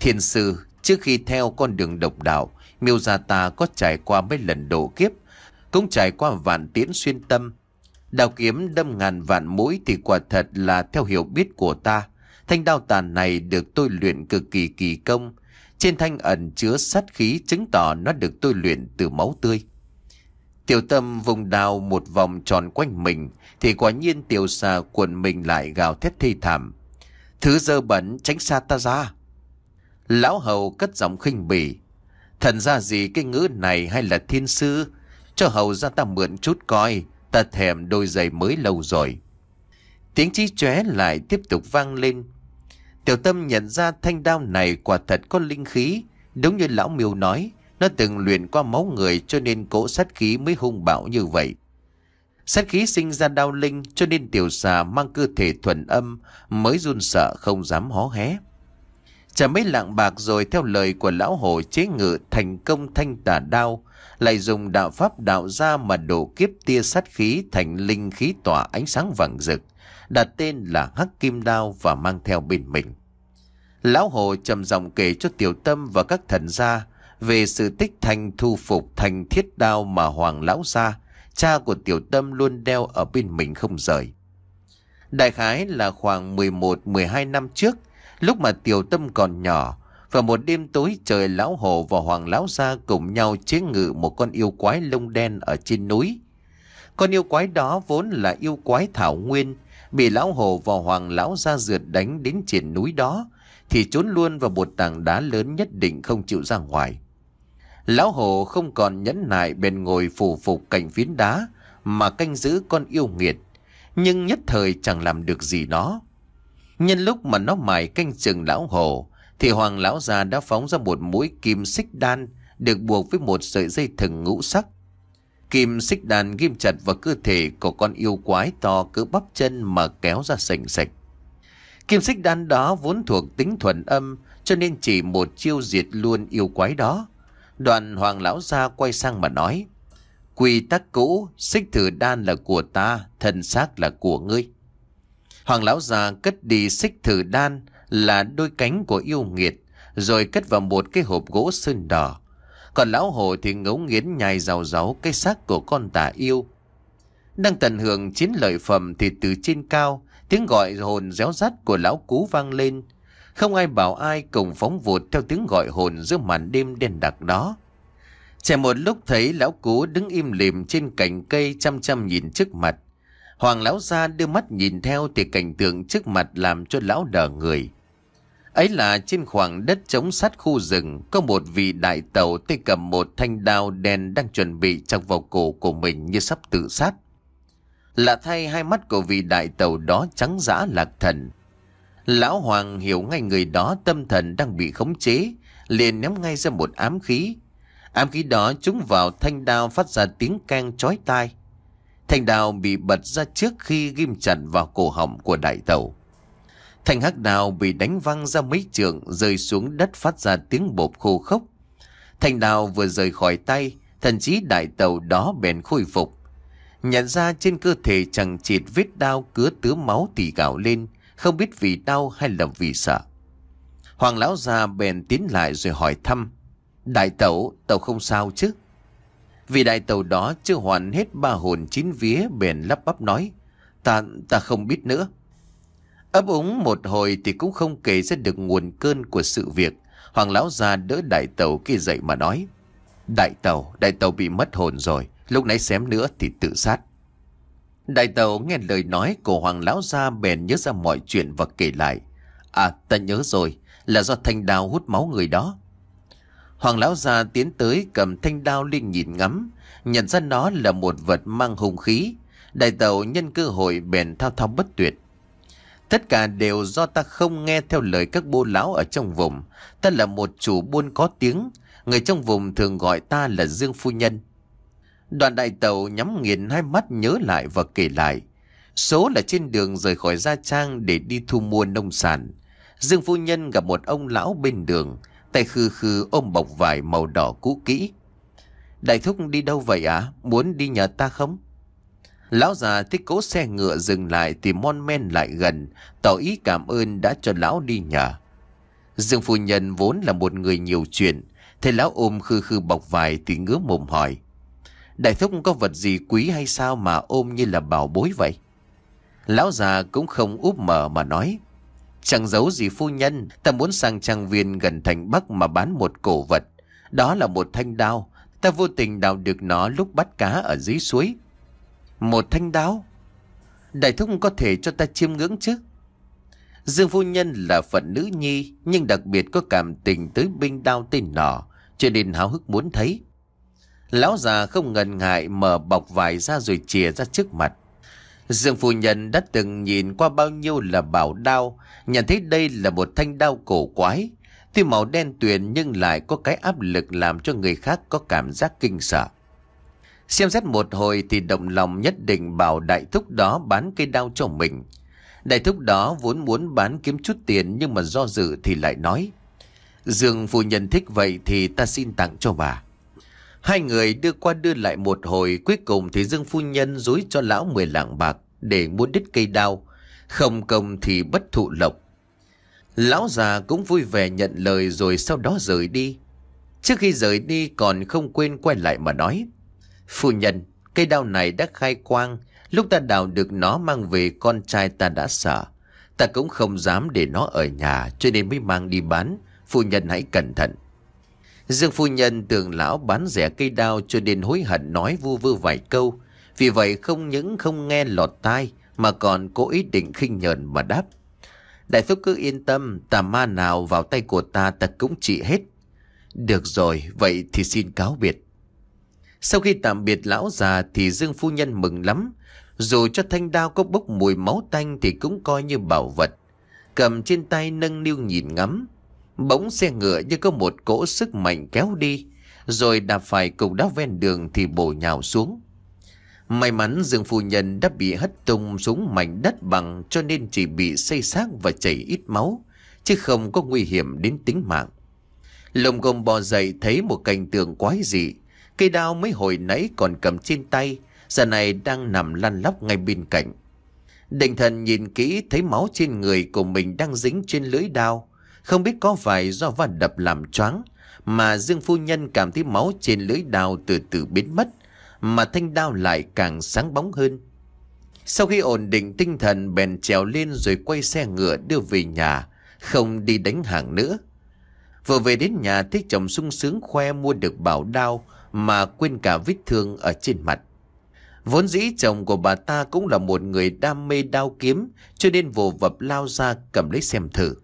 thiên sư, trước khi theo con đường độc đạo, miêu gia ta có trải qua mấy lần độ kiếp, cũng trải qua vạn tiến xuyên tâm. Đào kiếm đâm ngàn vạn mũi thì quả thật là theo hiểu biết của ta. Thanh đao tàn này được tôi luyện cực kỳ kỳ công. Trên thanh ẩn chứa sát khí chứng tỏ nó được tôi luyện từ máu tươi. Tiểu tâm vùng đào một vòng tròn quanh mình thì quả nhiên tiểu xà cuộn mình lại gào thét thi thảm. Thứ dơ bẩn tránh xa ta ra. Lão hầu cất giọng khinh bỉ. Thần ra gì cái ngữ này hay là thiên sư? Cho hầu ra ta mượn chút coi, ta thèm đôi giày mới lâu rồi. Tiếng chí chóe lại tiếp tục vang lên. Tiểu tâm nhận ra thanh đao này quả thật có linh khí. Đúng như lão miêu nói, nó từng luyện qua máu người cho nên cỗ sát khí mới hung bạo như vậy. Sát khí sinh ra đao linh cho nên tiểu xà mang cơ thể thuần âm mới run sợ không dám hó hé. Chả mấy lạng bạc rồi theo lời của lão hổ chế ngự thành công thanh tả đao, lại dùng đạo pháp đạo ra mà đổ kiếp tia sát khí thành linh khí tỏa ánh sáng vàng rực, đặt tên là Hắc Kim Đao và mang theo bên mình. Lão hồ trầm giọng kể cho Tiểu Tâm và các thần gia về sự tích thành thu phục thành thiết đao mà Hoàng Lão gia, cha của Tiểu Tâm luôn đeo ở bên mình không rời. Đại khái là khoảng 11-12 năm trước, Lúc mà tiểu tâm còn nhỏ, và một đêm tối trời lão hồ và hoàng lão gia cùng nhau chế ngự một con yêu quái lông đen ở trên núi. Con yêu quái đó vốn là yêu quái thảo nguyên, bị lão hồ và hoàng lão gia rượt đánh đến triển núi đó, thì trốn luôn vào một tảng đá lớn nhất định không chịu ra ngoài. Lão hồ không còn nhẫn nại bèn ngồi phủ phục cạnh phiến đá mà canh giữ con yêu nghiệt, nhưng nhất thời chẳng làm được gì nó. Nhân lúc mà nó mải canh chừng lão hồ, thì hoàng lão già đã phóng ra một mũi kim xích đan được buộc với một sợi dây thừng ngũ sắc. Kim xích đan ghim chặt vào cơ thể của con yêu quái to cứ bắp chân mà kéo ra sành sạch. Kim xích đan đó vốn thuộc tính thuần âm cho nên chỉ một chiêu diệt luôn yêu quái đó. Đoàn hoàng lão gia quay sang mà nói Quy tắc cũ, xích thử đan là của ta, thần xác là của ngươi. Hoàng lão già cất đi xích thử đan là đôi cánh của yêu nghiệt, rồi cất vào một cái hộp gỗ sơn đỏ. Còn lão hồ thì ngấu nghiến nhai rào ráu cái xác của con tà yêu. Đang tận hưởng chiến lợi phẩm thì từ trên cao, tiếng gọi hồn réo rắt của lão cú vang lên. Không ai bảo ai cùng phóng vụt theo tiếng gọi hồn giữa màn đêm đen đặc đó. Trẻ một lúc thấy lão cú đứng im lìm trên cành cây chăm chăm nhìn trước mặt. Hoàng lão ra đưa mắt nhìn theo thì cảnh tượng trước mặt làm cho lão đờ người. Ấy là trên khoảng đất trống sát khu rừng có một vị đại tàu tay cầm một thanh đao đen đang chuẩn bị chọc vào cổ của mình như sắp tự sát. Lạ thay hai mắt của vị đại tàu đó trắng dã lạc thần. Lão Hoàng hiểu ngay người đó tâm thần đang bị khống chế, liền ném ngay ra một ám khí. Ám khí đó trúng vào thanh đao phát ra tiếng keng chói tai. Thành đào bị bật ra trước khi ghim chặt vào cổ họng của đại tàu. Thành hắc đào bị đánh văng ra mấy trường rơi xuống đất phát ra tiếng bột khô khốc. Thành đào vừa rời khỏi tay, thần chí đại tàu đó bèn khôi phục. Nhận ra trên cơ thể chẳng chịt vết đau cứa tứa máu tỉ gạo lên, không biết vì đau hay là vì sợ. Hoàng lão già bèn tiến lại rồi hỏi thăm. Đại tẩu, tàu không sao chứ? Vì đại tàu đó chưa hoàn hết ba hồn chín vía bền lắp bắp nói. Ta, ta không biết nữa. Ấp úng một hồi thì cũng không kể ra được nguồn cơn của sự việc. Hoàng lão già đỡ đại tàu kia dậy mà nói. Đại tàu, đại tàu bị mất hồn rồi. Lúc nãy xém nữa thì tự sát. Đại tàu nghe lời nói của hoàng lão gia bèn nhớ ra mọi chuyện và kể lại. À ta nhớ rồi, là do thanh đào hút máu người đó. Hoàng lão già tiến tới cầm thanh đao lên nhìn ngắm, nhận ra nó là một vật mang hung khí. Đại tàu nhân cơ hội bèn thao thao bất tuyệt. Tất cả đều do ta không nghe theo lời các bô lão ở trong vùng. Ta là một chủ buôn có tiếng, người trong vùng thường gọi ta là Dương Phu Nhân. Đoàn đại tàu nhắm nghiền hai mắt nhớ lại và kể lại. Số là trên đường rời khỏi Gia Trang để đi thu mua nông sản. Dương Phu Nhân gặp một ông lão bên đường, tay khư khư ôm bọc vải màu đỏ cũ kỹ. Đại thúc đi đâu vậy ạ? Muốn đi nhà ta không? Lão già thích cố xe ngựa dừng lại thì mon men lại gần, tỏ ý cảm ơn đã cho lão đi nhà. Dương phu nhân vốn là một người nhiều chuyện, thấy lão ôm khư khư bọc vải thì ngứa mồm hỏi. Đại thúc có vật gì quý hay sao mà ôm như là bảo bối vậy? Lão già cũng không úp mở mà nói. Chẳng giấu gì phu nhân, ta muốn sang trang viên gần thành Bắc mà bán một cổ vật. Đó là một thanh đao, ta vô tình đào được nó lúc bắt cá ở dưới suối. Một thanh đao? Đại thúc có thể cho ta chiêm ngưỡng chứ? Dương phu nhân là phận nữ nhi, nhưng đặc biệt có cảm tình tới binh đao tên nọ, cho nên háo hức muốn thấy. Lão già không ngần ngại mở bọc vải ra rồi chìa ra trước mặt. Dương phu nhân đã từng nhìn qua bao nhiêu là bảo đao, nhận thấy đây là một thanh đao cổ quái. Tuy màu đen tuyền nhưng lại có cái áp lực làm cho người khác có cảm giác kinh sợ. Xem xét một hồi thì đồng lòng nhất định bảo đại thúc đó bán cây đao cho mình. Đại thúc đó vốn muốn bán kiếm chút tiền nhưng mà do dự thì lại nói. Dương phu nhân thích vậy thì ta xin tặng cho bà. Hai người đưa qua đưa lại một hồi Cuối cùng thì Dương Phu Nhân dối cho lão mười lạng bạc Để mua đứt cây đao Không công thì bất thụ lộc Lão già cũng vui vẻ nhận lời rồi sau đó rời đi Trước khi rời đi còn không quên quay lại mà nói Phu nhân, cây đao này đã khai quang Lúc ta đào được nó mang về con trai ta đã sợ Ta cũng không dám để nó ở nhà cho nên mới mang đi bán Phu nhân hãy cẩn thận Dương phu nhân tưởng lão bán rẻ cây đao cho nên hối hận nói vu vơ vài câu. Vì vậy không những không nghe lọt tai mà còn cố ý định khinh nhờn mà đáp. Đại thúc cứ yên tâm, tà ma nào vào tay của ta ta cũng trị hết. Được rồi, vậy thì xin cáo biệt. Sau khi tạm biệt lão già thì Dương phu nhân mừng lắm. Dù cho thanh đao có bốc mùi máu tanh thì cũng coi như bảo vật. Cầm trên tay nâng niu nhìn ngắm, Bỗng xe ngựa như có một cỗ sức mạnh kéo đi Rồi đạp phải cục đá ven đường thì bổ nhào xuống May mắn Dương Phu Nhân đã bị hất tung xuống mảnh đất bằng Cho nên chỉ bị xây xác và chảy ít máu Chứ không có nguy hiểm đến tính mạng Lồng gồng bò dậy thấy một cảnh tượng quái dị Cây đao mới hồi nãy còn cầm trên tay Giờ này đang nằm lăn lóc ngay bên cạnh Định thần nhìn kỹ thấy máu trên người của mình đang dính trên lưỡi đao không biết có phải do va đập làm choáng mà Dương Phu Nhân cảm thấy máu trên lưỡi đao từ từ biến mất, mà thanh đao lại càng sáng bóng hơn. Sau khi ổn định tinh thần bèn trèo lên rồi quay xe ngựa đưa về nhà, không đi đánh hàng nữa. Vừa về đến nhà thích chồng sung sướng khoe mua được bảo đao mà quên cả vết thương ở trên mặt. Vốn dĩ chồng của bà ta cũng là một người đam mê đao kiếm cho nên vồ vập lao ra cầm lấy xem thử.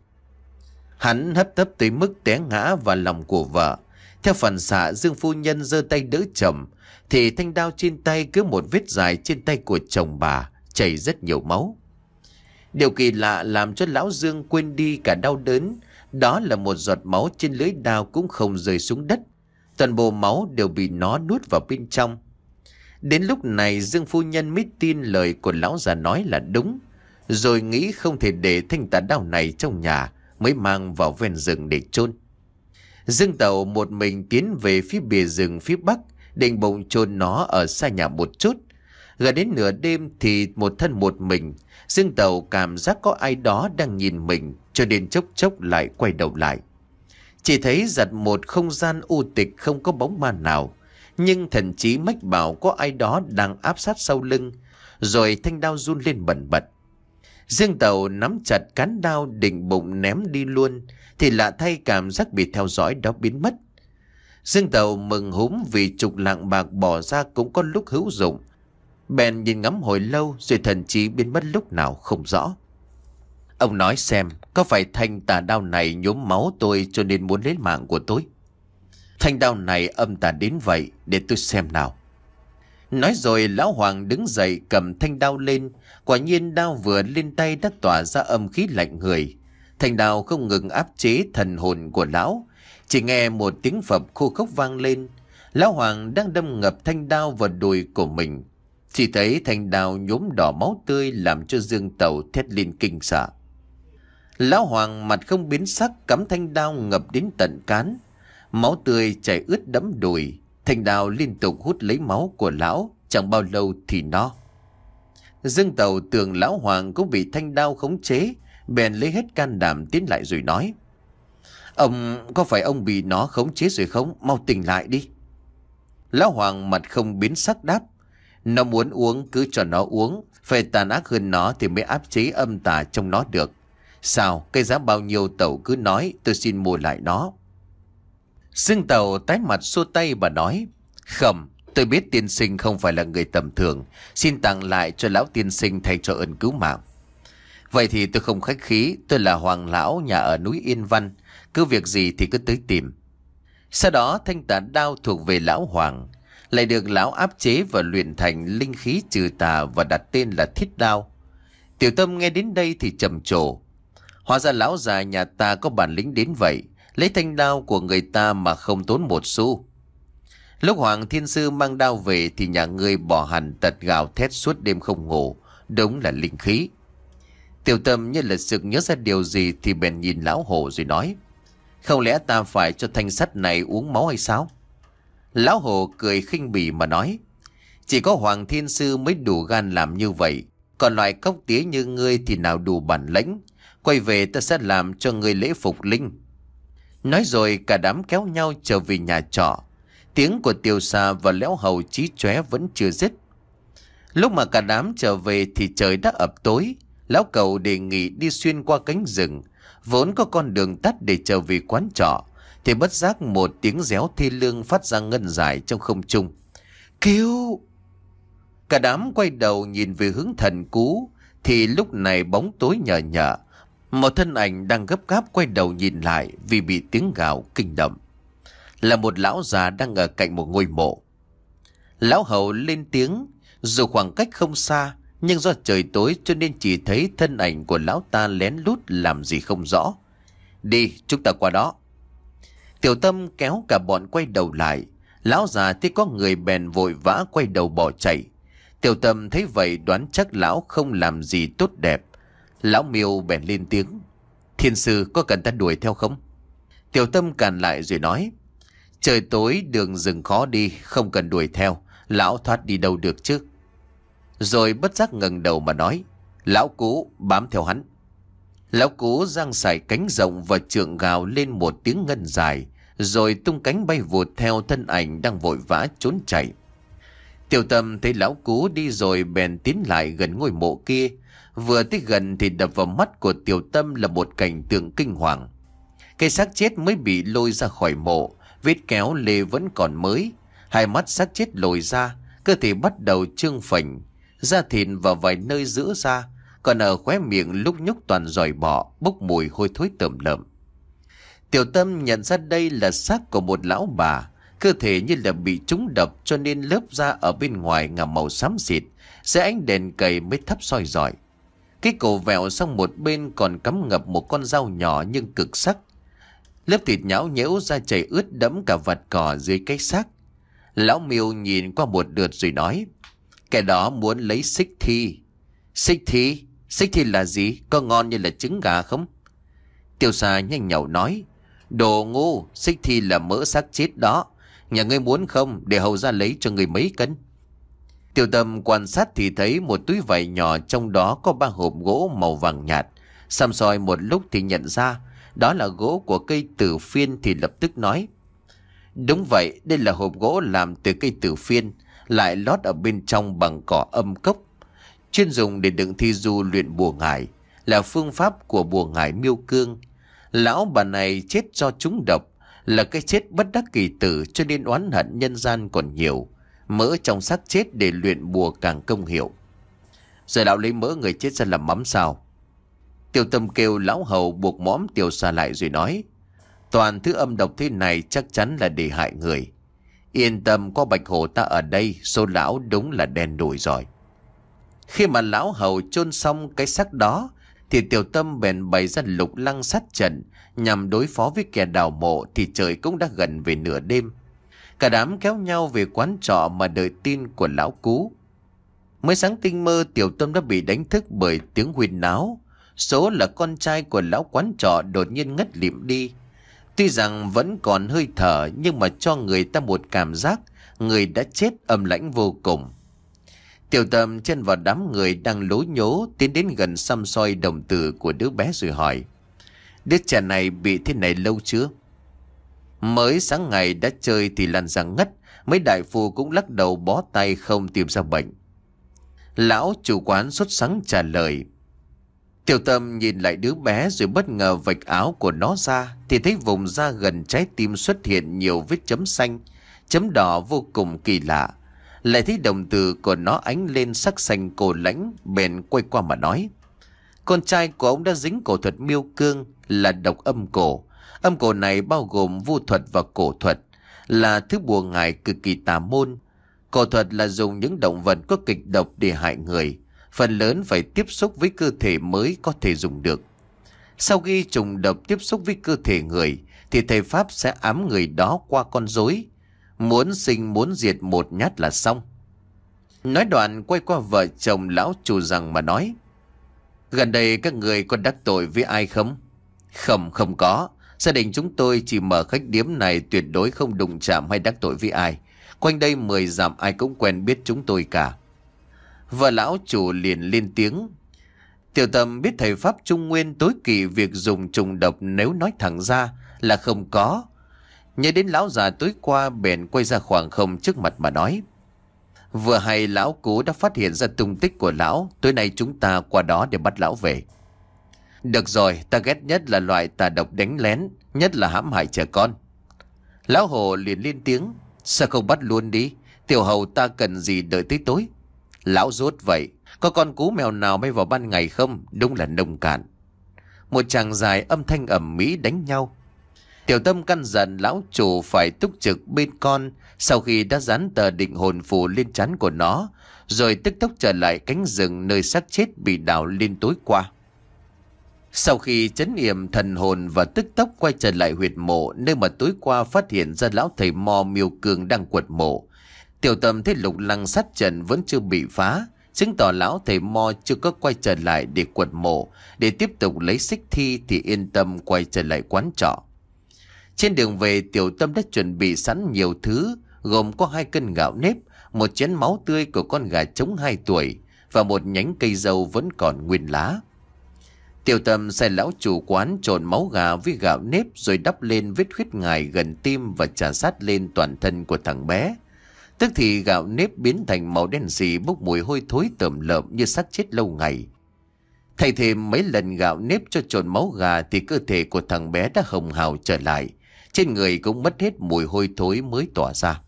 Hắn hấp tấp tới mức té ngã vào lòng của vợ. Theo phản xạ Dương phu nhân giơ tay đỡ chồng thì thanh đao trên tay cứ một vết dài trên tay của chồng bà chảy rất nhiều máu. Điều kỳ lạ làm cho lão Dương quên đi cả đau đớn, đó là một giọt máu trên lưới đao cũng không rơi xuống đất. Toàn bộ máu đều bị nó nuốt vào bên trong. Đến lúc này Dương Phu Nhân mới tin lời của lão già nói là đúng, rồi nghĩ không thể để thanh tà đao này trong nhà, mới mang vào ven rừng để chôn. Dương Tẩu một mình tiến về phía bìa rừng phía bắc, định bồng chôn nó ở xa nhà một chút. Gần đến nửa đêm thì một thân một mình, Dương Tẩu cảm giác có ai đó đang nhìn mình cho nên chốc chốc lại quay đầu lại. Chỉ thấy giật một không gian u tịch không có bóng ma nào, nhưng thần trí mách bảo có ai đó đang áp sát sau lưng, rồi thanh đao run lên bẩn bật. Dương Tàu nắm chặt cán đao định bụng ném đi luôn Thì lạ thay cảm giác bị theo dõi đó biến mất Dương Tàu mừng húm vì chục lạng bạc bỏ ra cũng có lúc hữu dụng Bèn nhìn ngắm hồi lâu rồi thần trí biến mất lúc nào không rõ Ông nói xem có phải thanh tà đao này nhốm máu tôi cho nên muốn lấy mạng của tôi Thanh đao này âm tà đến vậy để tôi xem nào Nói rồi lão hoàng đứng dậy cầm thanh đao lên Quả nhiên đao vừa lên tay đã tỏa ra âm khí lạnh người Thanh đao không ngừng áp chế thần hồn của lão Chỉ nghe một tiếng phập khô khốc vang lên Lão hoàng đang đâm ngập thanh đao vào đùi của mình Chỉ thấy thanh đao nhốm đỏ máu tươi làm cho dương tàu thét lên kinh sợ Lão hoàng mặt không biến sắc cắm thanh đao ngập đến tận cán Máu tươi chảy ướt đẫm đùi Thành đào liên tục hút lấy máu của lão, chẳng bao lâu thì no. Dương tàu tưởng lão hoàng cũng bị thanh đao khống chế, bèn lấy hết can đảm tiến lại rồi nói. Ông, có phải ông bị nó khống chế rồi không? Mau tỉnh lại đi. Lão hoàng mặt không biến sắc đáp. Nó muốn uống cứ cho nó uống, phải tàn ác hơn nó thì mới áp chế âm tà trong nó được. Sao, cây giá bao nhiêu tàu cứ nói tôi xin mua lại nó. Dương Tàu tái mặt xua tay và nói không tôi biết tiên sinh không phải là người tầm thường Xin tặng lại cho lão tiên sinh thay cho ơn cứu mạng Vậy thì tôi không khách khí Tôi là hoàng lão nhà ở núi Yên Văn Cứ việc gì thì cứ tới tìm Sau đó thanh tà đao thuộc về lão hoàng Lại được lão áp chế và luyện thành linh khí trừ tà Và đặt tên là thiết đao Tiểu tâm nghe đến đây thì trầm trồ Hóa ra lão già nhà ta có bản lĩnh đến vậy lấy thanh đao của người ta mà không tốn một xu. Lúc Hoàng Thiên Sư mang đao về thì nhà ngươi bỏ hẳn tật gào thét suốt đêm không ngủ, đúng là linh khí. Tiểu tâm như là sực nhớ ra điều gì thì bèn nhìn lão hồ rồi nói. Không lẽ ta phải cho thanh sắt này uống máu hay sao? Lão hồ cười khinh bỉ mà nói. Chỉ có Hoàng Thiên Sư mới đủ gan làm như vậy. Còn loại cốc tía như ngươi thì nào đủ bản lĩnh. Quay về ta sẽ làm cho ngươi lễ phục linh. Nói rồi cả đám kéo nhau trở về nhà trọ. Tiếng của tiêu xa và lẽo hầu chí chóe vẫn chưa dứt. Lúc mà cả đám trở về thì trời đã ập tối. Lão cầu đề nghị đi xuyên qua cánh rừng. Vốn có con đường tắt để trở về quán trọ. Thì bất giác một tiếng réo thi lương phát ra ngân dài trong không trung. kêu Cả đám quay đầu nhìn về hướng thần cú. Thì lúc này bóng tối nhờ nhờ. Một thân ảnh đang gấp gáp quay đầu nhìn lại vì bị tiếng gào kinh động. Là một lão già đang ở cạnh một ngôi mộ. Lão hầu lên tiếng, dù khoảng cách không xa, nhưng do trời tối cho nên chỉ thấy thân ảnh của lão ta lén lút làm gì không rõ. Đi, chúng ta qua đó. Tiểu tâm kéo cả bọn quay đầu lại. Lão già thấy có người bèn vội vã quay đầu bỏ chạy. Tiểu tâm thấy vậy đoán chắc lão không làm gì tốt đẹp Lão miêu bèn lên tiếng. Thiên sư có cần ta đuổi theo không? Tiểu tâm càn lại rồi nói. Trời tối đường rừng khó đi, không cần đuổi theo. Lão thoát đi đâu được chứ? Rồi bất giác ngẩng đầu mà nói. Lão cú bám theo hắn. Lão cú giang sải cánh rộng và trượng gào lên một tiếng ngân dài. Rồi tung cánh bay vụt theo thân ảnh đang vội vã trốn chạy. Tiểu tâm thấy lão cú đi rồi bèn tiến lại gần ngôi mộ kia Vừa tới gần thì đập vào mắt của tiểu tâm là một cảnh tượng kinh hoàng. Cây xác chết mới bị lôi ra khỏi mộ, vết kéo lê vẫn còn mới. Hai mắt xác chết lồi ra, cơ thể bắt đầu trương phình, da thịt và vài nơi giữa ra còn ở khóe miệng lúc nhúc toàn giỏi bọ, bốc mùi hôi thối tẩm lợm. Tiểu tâm nhận ra đây là xác của một lão bà, cơ thể như là bị trúng đập cho nên lớp da ở bên ngoài ngả màu xám xịt, sẽ ánh đèn cầy mới thấp soi giỏi. Cái cổ vẹo sang một bên còn cắm ngập một con dao nhỏ nhưng cực sắc. Lớp thịt nhão nhễu ra chảy ướt đẫm cả vạt cỏ dưới cái xác. Lão miêu nhìn qua một lượt rồi nói. Kẻ đó muốn lấy xích thi. Xích thi? Xích thi là gì? Có ngon như là trứng gà không? Tiêu xa nhanh nhậu nói. Đồ ngu, xích thi là mỡ xác chết đó. Nhà ngươi muốn không để hầu ra lấy cho người mấy cân? Tiểu tâm quan sát thì thấy một túi vải nhỏ trong đó có ba hộp gỗ màu vàng nhạt. Xăm soi một lúc thì nhận ra đó là gỗ của cây tử phiên thì lập tức nói. Đúng vậy, đây là hộp gỗ làm từ cây tử phiên, lại lót ở bên trong bằng cỏ âm cốc. Chuyên dùng để đựng thi du luyện bùa ngải, là phương pháp của bùa ngải miêu cương. Lão bà này chết do trúng độc, là cái chết bất đắc kỳ tử cho nên oán hận nhân gian còn nhiều mỡ trong xác chết để luyện bùa càng công hiệu. Rồi lão lấy mỡ người chết ra làm mắm sao? Tiểu tâm kêu lão hầu buộc mõm tiểu xà lại rồi nói. Toàn thứ âm độc thế này chắc chắn là để hại người. Yên tâm có bạch hổ ta ở đây, số lão đúng là đen đủi rồi. Khi mà lão hầu chôn xong cái xác đó, thì tiểu tâm bèn bày ra lục lăng sát trận nhằm đối phó với kẻ đào mộ thì trời cũng đã gần về nửa đêm. Cả đám kéo nhau về quán trọ mà đợi tin của lão cú. Mới sáng tinh mơ Tiểu Tâm đã bị đánh thức bởi tiếng huyên náo. Số là con trai của lão quán trọ đột nhiên ngất lịm đi. Tuy rằng vẫn còn hơi thở nhưng mà cho người ta một cảm giác người đã chết âm lãnh vô cùng. Tiểu Tâm chân vào đám người đang lố nhố tiến đến gần xăm soi đồng tử của đứa bé rồi hỏi. Đứa trẻ này bị thế này lâu chưa? Mới sáng ngày đã chơi thì lăn ra ngất, mấy đại phu cũng lắc đầu bó tay không tìm ra bệnh. Lão chủ quán xuất sắng trả lời. Tiểu tâm nhìn lại đứa bé rồi bất ngờ vạch áo của nó ra thì thấy vùng da gần trái tim xuất hiện nhiều vết chấm xanh, chấm đỏ vô cùng kỳ lạ. Lại thấy đồng từ của nó ánh lên sắc xanh cổ lãnh, bèn quay qua mà nói. Con trai của ông đã dính cổ thuật miêu cương là độc âm cổ. Âm cổ này bao gồm vu thuật và cổ thuật, là thứ bùa ngải cực kỳ tà môn. Cổ thuật là dùng những động vật có kịch độc để hại người, phần lớn phải tiếp xúc với cơ thể mới có thể dùng được. Sau khi trùng độc tiếp xúc với cơ thể người, thì thầy Pháp sẽ ám người đó qua con rối Muốn sinh muốn diệt một nhát là xong. Nói đoạn quay qua vợ chồng lão chủ rằng mà nói. Gần đây các người có đắc tội với ai không? Không không có. Gia đình chúng tôi chỉ mở khách điếm này tuyệt đối không đụng chạm hay đắc tội với ai. Quanh đây mười dặm ai cũng quen biết chúng tôi cả. Vợ lão chủ liền lên tiếng. Tiểu tâm biết thầy Pháp Trung Nguyên tối kỳ việc dùng trùng độc nếu nói thẳng ra là không có. Nhớ đến lão già tối qua bèn quay ra khoảng không trước mặt mà nói. Vừa hay lão cố đã phát hiện ra tung tích của lão, tối nay chúng ta qua đó để bắt lão về. Được rồi, ta ghét nhất là loại tà độc đánh lén, nhất là hãm hại trẻ con. Lão hồ liền lên tiếng, sao không bắt luôn đi, tiểu hầu ta cần gì đợi tới tối. Lão rốt vậy, có con cú mèo nào bay vào ban ngày không, đúng là nông cạn. Một chàng dài âm thanh ẩm mỹ đánh nhau. Tiểu tâm căn dặn lão chủ phải túc trực bên con sau khi đã dán tờ định hồn phù lên chắn của nó, rồi tức tốc trở lại cánh rừng nơi xác chết bị đào lên tối qua. Sau khi chấn niệm thần hồn và tức tốc quay trở lại huyệt mộ nơi mà tối qua phát hiện ra lão thầy mò miêu cường đang quật mộ. Tiểu Tâm thấy lục lăng sát trận vẫn chưa bị phá, chứng tỏ lão thầy mò chưa có quay trở lại để quật mộ, để tiếp tục lấy xích thi thì yên tâm quay trở lại quán trọ. Trên đường về tiểu tâm đã chuẩn bị sẵn nhiều thứ, gồm có hai cân gạo nếp, một chén máu tươi của con gà trống 2 tuổi và một nhánh cây dâu vẫn còn nguyên lá. Tiểu tâm sai lão chủ quán trộn máu gà với gạo nếp rồi đắp lên vết huyết ngài gần tim và trà sát lên toàn thân của thằng bé. Tức thì gạo nếp biến thành màu đen xì bốc mùi hôi thối tẩm lợm như xác chết lâu ngày. Thay thêm mấy lần gạo nếp cho trộn máu gà thì cơ thể của thằng bé đã hồng hào trở lại. Trên người cũng mất hết mùi hôi thối mới tỏa ra.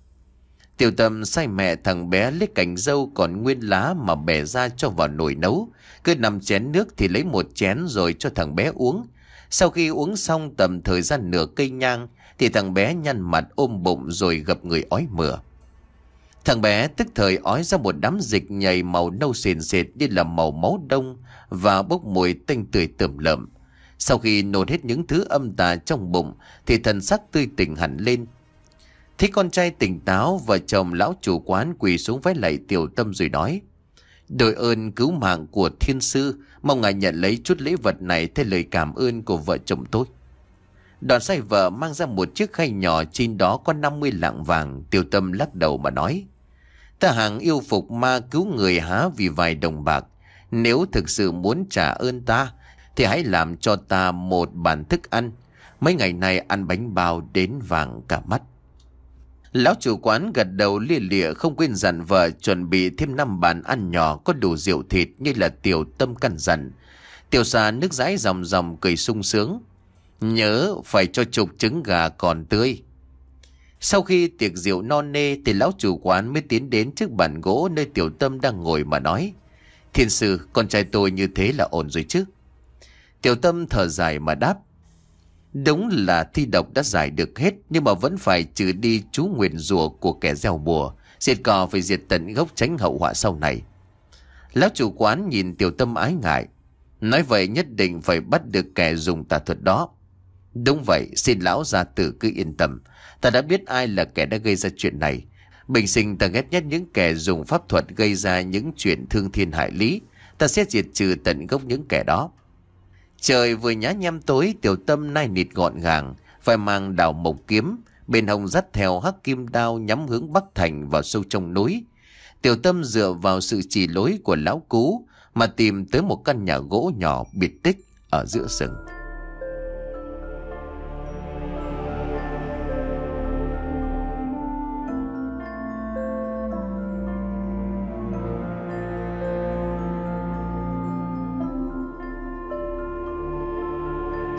Tiểu tâm sai mẹ thằng bé lấy cành dâu còn nguyên lá mà bẻ ra cho vào nồi nấu. Cứ nằm chén nước thì lấy một chén rồi cho thằng bé uống. Sau khi uống xong tầm thời gian nửa cây nhang thì thằng bé nhăn mặt ôm bụng rồi gặp người ói mửa. Thằng bé tức thời ói ra một đám dịch nhầy màu nâu sền sệt như là màu máu đông và bốc mùi tinh tươi tẩm lợm. Sau khi nôn hết những thứ âm tà trong bụng thì thần sắc tươi tỉnh hẳn lên. Thấy con trai tỉnh táo và chồng lão chủ quán quỳ xuống vái lạy tiểu tâm rồi nói Đội ơn cứu mạng của thiên sư Mong ngài nhận lấy chút lễ vật này Thay lời cảm ơn của vợ chồng tôi Đoàn say vợ mang ra một chiếc khay nhỏ Trên đó có 50 lạng vàng Tiểu tâm lắc đầu mà nói Ta hàng yêu phục ma cứu người há vì vài đồng bạc Nếu thực sự muốn trả ơn ta Thì hãy làm cho ta một bàn thức ăn Mấy ngày nay ăn bánh bao đến vàng cả mắt Lão chủ quán gật đầu lia lịa không quên dặn vợ chuẩn bị thêm năm bàn ăn nhỏ có đủ rượu thịt như là tiểu tâm căn dặn. Tiểu xà nước rãi dòng dòng cười sung sướng. Nhớ phải cho chục trứng gà còn tươi. Sau khi tiệc rượu non nê thì lão chủ quán mới tiến đến trước bàn gỗ nơi tiểu tâm đang ngồi mà nói. Thiên sư, con trai tôi như thế là ổn rồi chứ? Tiểu tâm thở dài mà đáp. Đúng là thi độc đã giải được hết Nhưng mà vẫn phải trừ đi chú nguyền rùa của kẻ gieo bùa Diệt cỏ phải diệt tận gốc tránh hậu họa sau này Lão chủ quán nhìn tiểu tâm ái ngại Nói vậy nhất định phải bắt được kẻ dùng tà thuật đó Đúng vậy xin lão gia tử cứ yên tâm Ta đã biết ai là kẻ đã gây ra chuyện này Bình sinh ta ghét nhất những kẻ dùng pháp thuật gây ra những chuyện thương thiên hại lý Ta sẽ diệt trừ tận gốc những kẻ đó Trời vừa nhá nhem tối tiểu tâm nai nịt gọn gàng Phải mang đào mộc kiếm Bên hông dắt theo hắc kim đao nhắm hướng bắc thành vào sâu trong núi Tiểu tâm dựa vào sự chỉ lối của lão cú Mà tìm tới một căn nhà gỗ nhỏ biệt tích ở giữa rừng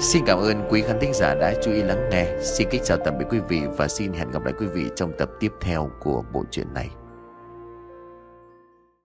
Xin cảm ơn quý khán thính giả đã chú ý lắng nghe. Xin kính chào tạm biệt quý vị và xin hẹn gặp lại quý vị trong tập tiếp theo của bộ truyện này.